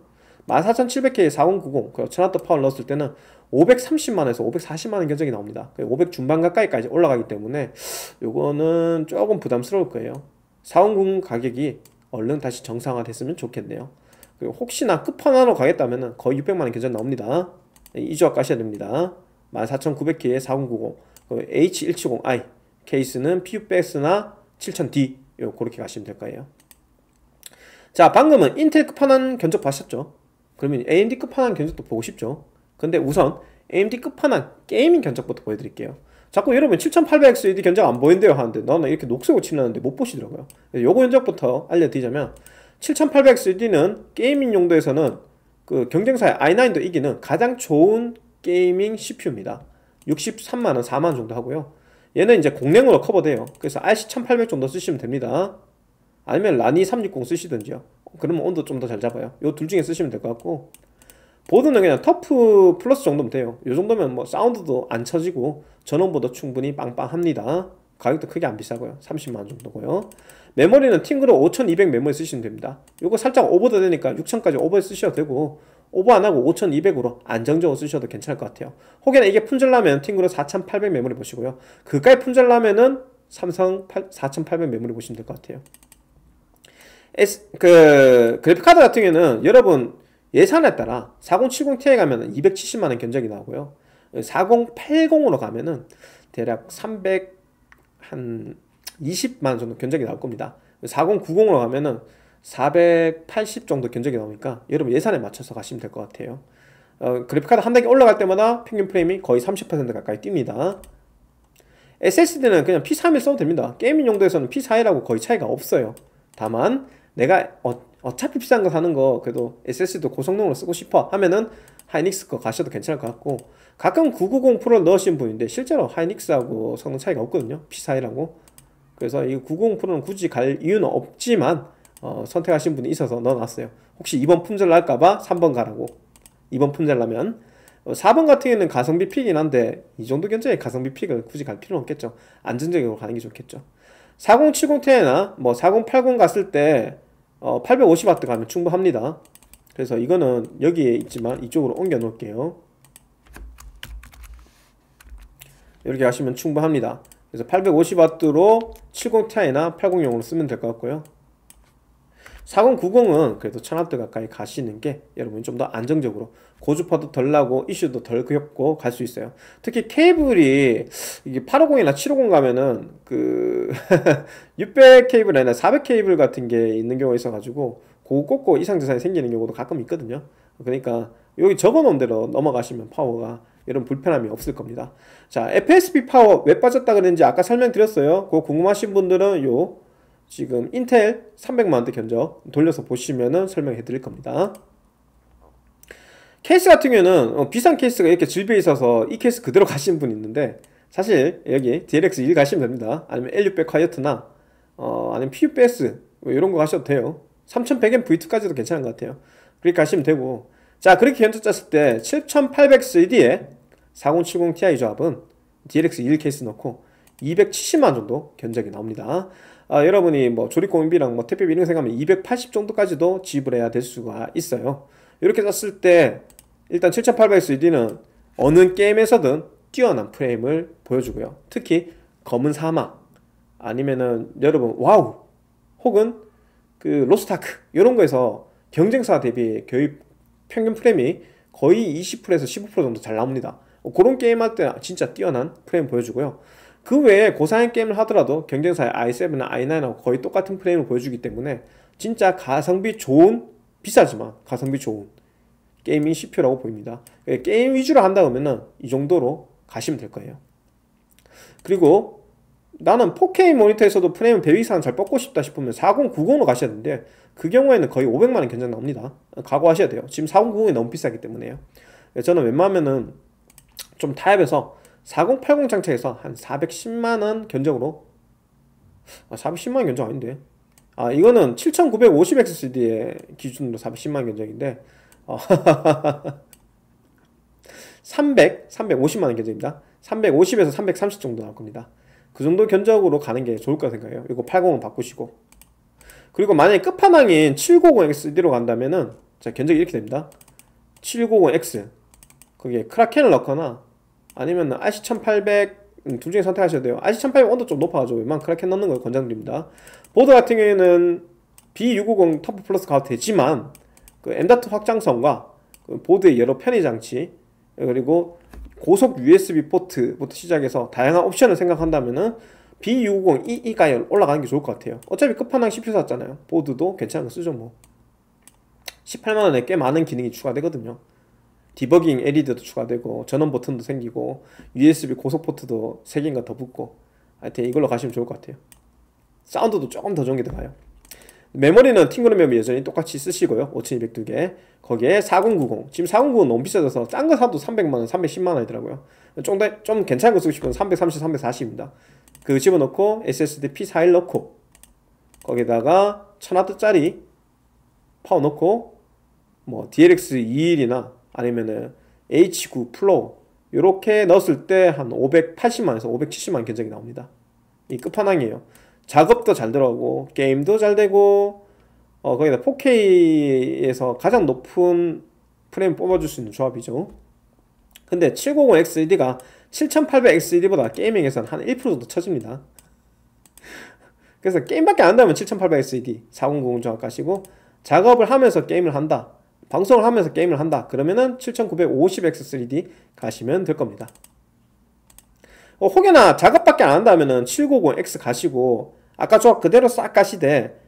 14700K에 4090 그리고 1000W 파워를 넣었을 때는 530만에서 540만원 견적이 나옵니다 500 중반 가까이까지 올라가기 때문에 요거는 조금 부담스러울 거예요 4090 가격이 얼른 다시 정상화됐으면 좋겠네요. 그 혹시나 끝판왕으로 가겠다면 거의 600만원 견적 나옵니다. 2조합 가셔야 됩니다. 14,900기에 4090, H170i 케이스는 PU-X나 7000D 요 그렇게 가시면 될 거예요. 자 방금은 인텔 끝판왕 견적 봤었죠. 그러면 AMD 끝판왕 견적도 보고 싶죠. 근데 우선 AMD 끝판왕 게이밍 견적부터 보여드릴게요. 자꾸 이러면 7800XED 견적 안 보인대요 하는데 나는 이렇게 녹색으로 칠하는데 못 보시더라고요 요거 견적부터 알려드리자면 7800XED는 게이밍 용도에서는 그 경쟁사의 i9도 이기는 가장 좋은 게이밍 CPU입니다 63만원 4만원 정도 하고요 얘는 이제 공랭으로 커버돼요 그래서 RC 1800 정도 쓰시면 됩니다 아니면 라니 360 쓰시든지요 그러면 온도 좀 더 잘 잡아요 요 둘 중에 쓰시면 될 것 같고 보드는 그냥 터프 플러스 정도면 돼요 요 정도면 뭐 사운드도 안 쳐지고 전원보다 충분히 빵빵합니다. 가격도 크게 안 비싸고요. 30만원 정도고요. 메모리는 팅그로 5200 메모리 쓰시면 됩니다. 이거 살짝 오버도 되니까 6000까지 오버 에 쓰셔도 되고 오버 안하고 5200으로 안정적으로 쓰셔도 괜찮을 것 같아요. 혹여나 이게 품절라면 팅그로 4800 메모리 보시고요. 그까지 품절라면은 삼성 8, 4800 메모리 보시면 될 것 같아요. S, 그 그래픽카드 같은 경우에는 여러분 예산에 따라 4070 Ti 가면 270만원 견적이 나오고요. 4080으로 가면은 대략 300 한 20만 정도 견적이 나올 겁니다. 4090으로 가면은 480 정도 견적이 나오니까 여러분 예산에 맞춰서 가시면 될 것 같아요. 어, 그래픽카드 한 단계 올라갈 때마다 평균 프레임이 거의 30% 가까이 뜁니다. SSD는 그냥 P3에 써도 됩니다. 게이밍 용도에서는 P4이라고 거의 차이가 없어요. 다만 내가 어, 어차피 비싼 거 사는 거 그래도 SSD도 고성능으로 쓰고 싶어 하면은 하이닉스 거 가셔도 괜찮을 것 같고 가끔 990 프로 넣으신 분인데 실제로 하이닉스하고 성능 차이가 없거든요 P4이라고 그래서 이 990 프로는 굳이 갈 이유는 없지만 어, 선택하신 분이 있어서 넣어놨어요 혹시 2번 품절 날까봐 3번 가라고 2번 품절 나면 4번 어, 같은 경우에는 가성비 픽이긴 한데 이 정도 견적에 가성비 픽을 굳이 갈 필요는 없겠죠 안전적으로 가는 게 좋겠죠 4070Ti나 뭐 4080 갔을 때 어, 850W 가면 충분합니다 그래서 이거는 여기에 있지만 이쪽으로 옮겨 놓을게요 이렇게 하시면 충분합니다 그래서 850W로 70ti나 80용으로 쓰면 될 것 같고요 4090은 그래도 1000W 가까이 가시는 게 여러분이 좀 더 안정적으로 고주파도 덜 나고 이슈도 덜 귀엽고 갈 수 있어요 특히 케이블이 이게 850이나 750 가면은 그 600 (laughs) 케이블 아니라 400 케이블 같은 게 있는 경우가 있어가지고 그거 꽂고 이상 재산이 생기는 경우도 가끔 있거든요 그러니까 여기 적어놓은 대로 넘어가시면 파워가 이런 불편함이 없을 겁니다. 자, FSP 파워 왜 빠졌다 그랬는지 아까 설명드렸어요. 그거 궁금하신 분들은 요 지금 인텔 300만원대 견적 돌려서 보시면은 설명해 드릴 겁니다. 케이스 같은 경우는 어, 비싼 케이스가 이렇게 질비에 있어서 이 케이스 그대로 (laughs) 가시는 분이 있는데 사실 여기 DLX1 가시면 됩니다. 아니면 L600 콰이어트나 어, 아니면 PUBS 뭐 이런 거 가셔도 돼요. 3100M V2까지도 괜찮은 것 같아요. 그렇게 가시면 되고 자 그렇게 견적 짰을 때 7800CD에 4070 Ti 조합은 DLX 1 케이스 넣고 270만 정도 견적이 나옵니다 아, 여러분이 뭐 조립공비랑 뭐 택배비 이런 생각하면 280 정도까지도 지불해야 될 수가 있어요 이렇게 짰을 때 일단 7800CD는 어느 게임에서든 뛰어난 프레임을 보여주고요 특히 검은 사막 아니면은 여러분 와우 혹은 그 로스타크 이런 거에서 경쟁사 대비 교육 평균 프레임이 거의 20%에서 15% 정도 잘 나옵니다. 그런 게임 할 때 진짜 뛰어난 프레임 보여주고요. 그 외에 고사양 게임을 하더라도 경쟁사의 i7나 i9하고 거의 똑같은 프레임을 보여주기 때문에 진짜 가성비 좋은 비싸지만 가성비 좋은 게이밍 CPU라고 보입니다. 예, 게임 위주로 한다 그러면은 이 정도로 가시면 될 거예요. 그리고 나는 4K 모니터에서도 프레임 100 이상 잘 뻗고 싶다 싶으면 4090로 가셔야 되는데 그 경우에는 거의 500만 원 견적 나옵니다. 각오하셔야 돼요. 지금 4090이 너무 비싸기 때문에요. 저는 웬만하면은 좀 타협해서 4080 장착해서 한 410만 원 견적으로 아, 410만 원 견적 아닌데. 아, 이거는 7950 XCD의 기준으로 410만 원 견적인데. 어, 300, 350만 원 견적입니다. 350에서 330 정도 나올 겁니다. 그 정도 견적으로 가는 게 좋을 까 생각해요. 이거 80은 바꾸시고. 그리고 만약에 끝판왕인 790XD로 간다면은 자 견적이 이렇게 됩니다 790X 거기에 크라켄을 넣거나 아니면 RC1800 음, 둘 중에 선택하셔야 돼요 RC1800 온도 좀 높아가지고 웬만 크라켄 넣는 걸 권장드립니다 보드 같은 경우에는 B650 터프 플러스 가도 되지만 그 M.2 확장성과 그 보드의 여러 편의 장치 그리고 고속 USB 포트부터 시작해서 다양한 옵션을 생각한다면은 b 6 0 EE 가열 올라가는 게 좋을 것 같아요 어차피 끝판왕 CPU 샀잖아요 보드도 괜찮은 거 쓰죠 뭐 18만원에 꽤 많은 기능이 추가되거든요 디버깅 LED도 추가되고 전원 버튼도 생기고 USB 고속 포트도 3개인가 더 붙고 하여튼 이걸로 가시면 좋을 것 같아요 사운드도 조금 더 좋은 게 들어가요 메모리는 팅그룹 메모리 여전히 똑같이 쓰시고요 5202개 거기에 4090 지금 4 0 9 0 너무 비싸져서 싼 거 사도 300만원, 310만원이더라고요 좀, 좀 괜찮은 거 쓰고 싶으면 330, 340입니다 그 집어넣고 SSD P41 넣고 거기다가 1000W짜리 파워 넣고 뭐 DLX21이나 아니면은 H9 플로우 요렇게 넣었을 때 한 580만에서 570만 견적이 나옵니다 이 끝판왕이에요 작업도 잘 들어가고 게임도 잘 되고 어 거기다 4K에서 가장 높은 프레임 뽑아줄 수 있는 조합이죠 근데 790 XED가 7800XD보다 게이밍에선 한1% 정도 쳐집니다 그래서 게임밖에 안 한다면 7800XD 4090 정확하시고 작업을 하면서 게임을 한다 방송을 하면서 게임을 한다 그러면은 7950X3D 가시면 될 겁니다 어, 혹여나 작업밖에 안 한다면은 790X 가시고 아까 조합 그대로 싹 가시되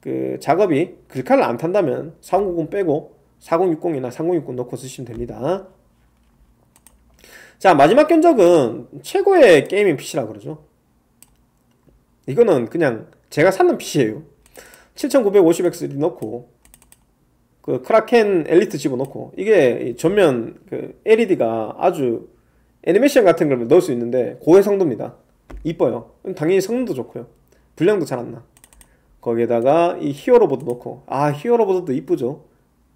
그 작업이 글카를 안 탄다면 4090 빼고 4060이나 3060 넣고 쓰시면 됩니다 자 마지막 견적은 최고의 게이밍 PC라 그러죠 이거는 그냥 제가 사는 p c 에요 7950X를 넣고 그 크라켄 엘리트 집어넣고 이게 전면 그 LED가 아주 애니메이션 같은 걸 넣을 수 있는데 고해성도입니다 이뻐요 당연히 성능도 좋고요 분량도 잘 안나 거기에다가 이 히어로보드 넣고 아 히어로보드도 이쁘죠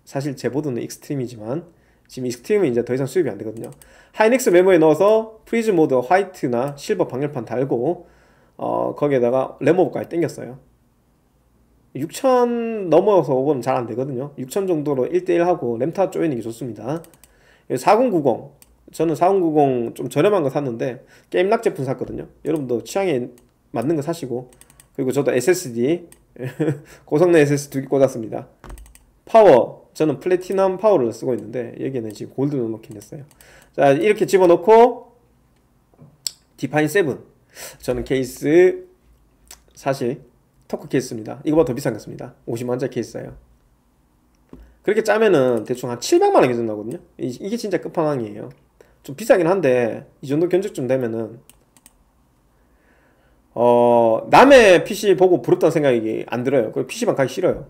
사실 제 보드는 익스트림이지만 지금 이 스팀은 이제 더 이상 수입이 안 되거든요. 하이닉스 메모에 넣어서 프리즈 모드 화이트나 실버 방열판 달고 어, 거기에다가 레모브까지 땡겼어요. 6천 넘어서 오면 잘 안 되거든요. 6천 정도로 1대1 하고 램타 조이는 게 좋습니다. 4090 예, 저는 4090 좀 저렴한 거 샀는데 게임 락 제품 샀거든요. 여러분도 취향에 맞는 거 사시고 그리고 저도 SSD (laughs) 고성능 SSD 두 개 꽂았습니다. 파워 저는 플래티넘 파워를 쓰고 있는데 여기는 지금 골드로 넣긴 했어요 자 이렇게 집어넣고 디파인 7 저는 케이스 사실 토크 케이스입니다 이거보다 더 비싼 것입니다 50만원짜리 케이스예요 그렇게 짜면은 대충 한 700만원 정도 나거든요 이게 진짜 끝판왕이에요 좀 비싸긴 한데 이 정도 견적쯤 되면은 어 남의 PC 보고 부럽다는 생각이 안 들어요 그 PC방 가기 싫어요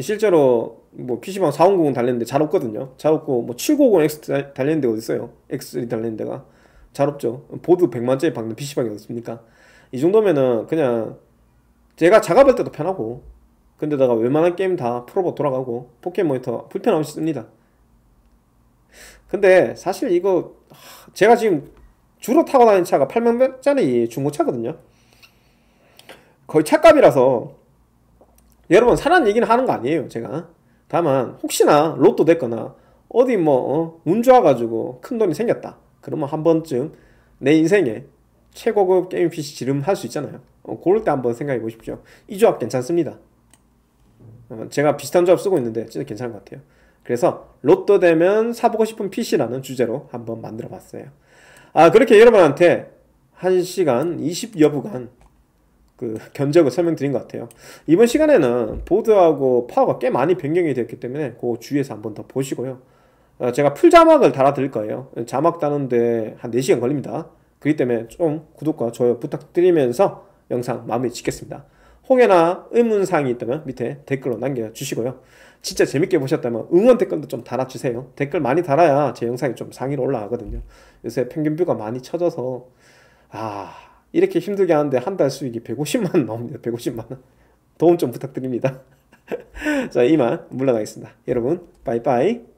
실제로 뭐 PC방 4 0 9 0 달렸는데 잘 없거든요. 잘 없고 뭐750 X 달렸는데 어딨어요? X3 달렸는 데가 잘 없죠. 보드 100만짜리 박는 PC방이 어딨습니까? 이 정도면은 그냥 제가 작업할 때도 편하고 근데다가 웬만한 게임 다 프로봇 돌아가고 포켓 모니터 불편 없이 씁니다. 근데 사실 이거 제가 지금 주로 타고 다니는 차가 8만원짜리 중고차거든요. 거의 차값이라서 여러분 사는 얘기는 하는 거 아니에요 제가 다만 혹시나 로또 됐거나 어디 뭐운 어, 좋아가지고 큰 돈이 생겼다. 그러면 한 번쯤 내 인생에 최고급 게임 PC 지름할 수 있잖아요. 어, 그럴 때 한번 생각해 보십시오. 이 조합 괜찮습니다. 어, 제가 비슷한 조합 쓰고 있는데 진짜 괜찮은 것 같아요. 그래서 로또 되면 사보고 싶은 PC라는 주제로 한번 만들어 봤어요. 아 그렇게 여러분한테 1시간 20여분간 그 견적을 설명드린 것 같아요. 이번 시간에는 보드하고 파워가 꽤 많이 변경이 되었기 때문에 그주위에서 한 번 더 보시고요. 어, 제가 풀 자막을 달아 드릴 거예요. 자막 따는데 한 4시간 걸립니다. 그렇기 때문에 좀 구독과 좋아요 부탁드리면서 영상 마무리 짓겠습니다. 혹여나 의문사항이 있다면 밑에 댓글로 남겨주시고요. 진짜 재밌게 보셨다면 응원 댓글도 좀 달아주세요. 댓글 많이 달아야 제 영상이 좀 상위로 올라가거든요. 요새 평균 뷰가 많이 쳐져서 아... 이렇게 힘들게 하는데 한 달 수익이 150만 원 나옵니다. 150만 원. 도움 좀 부탁드립니다. (laughs) 자, 이만 물러나겠습니다. 여러분, 빠이빠이.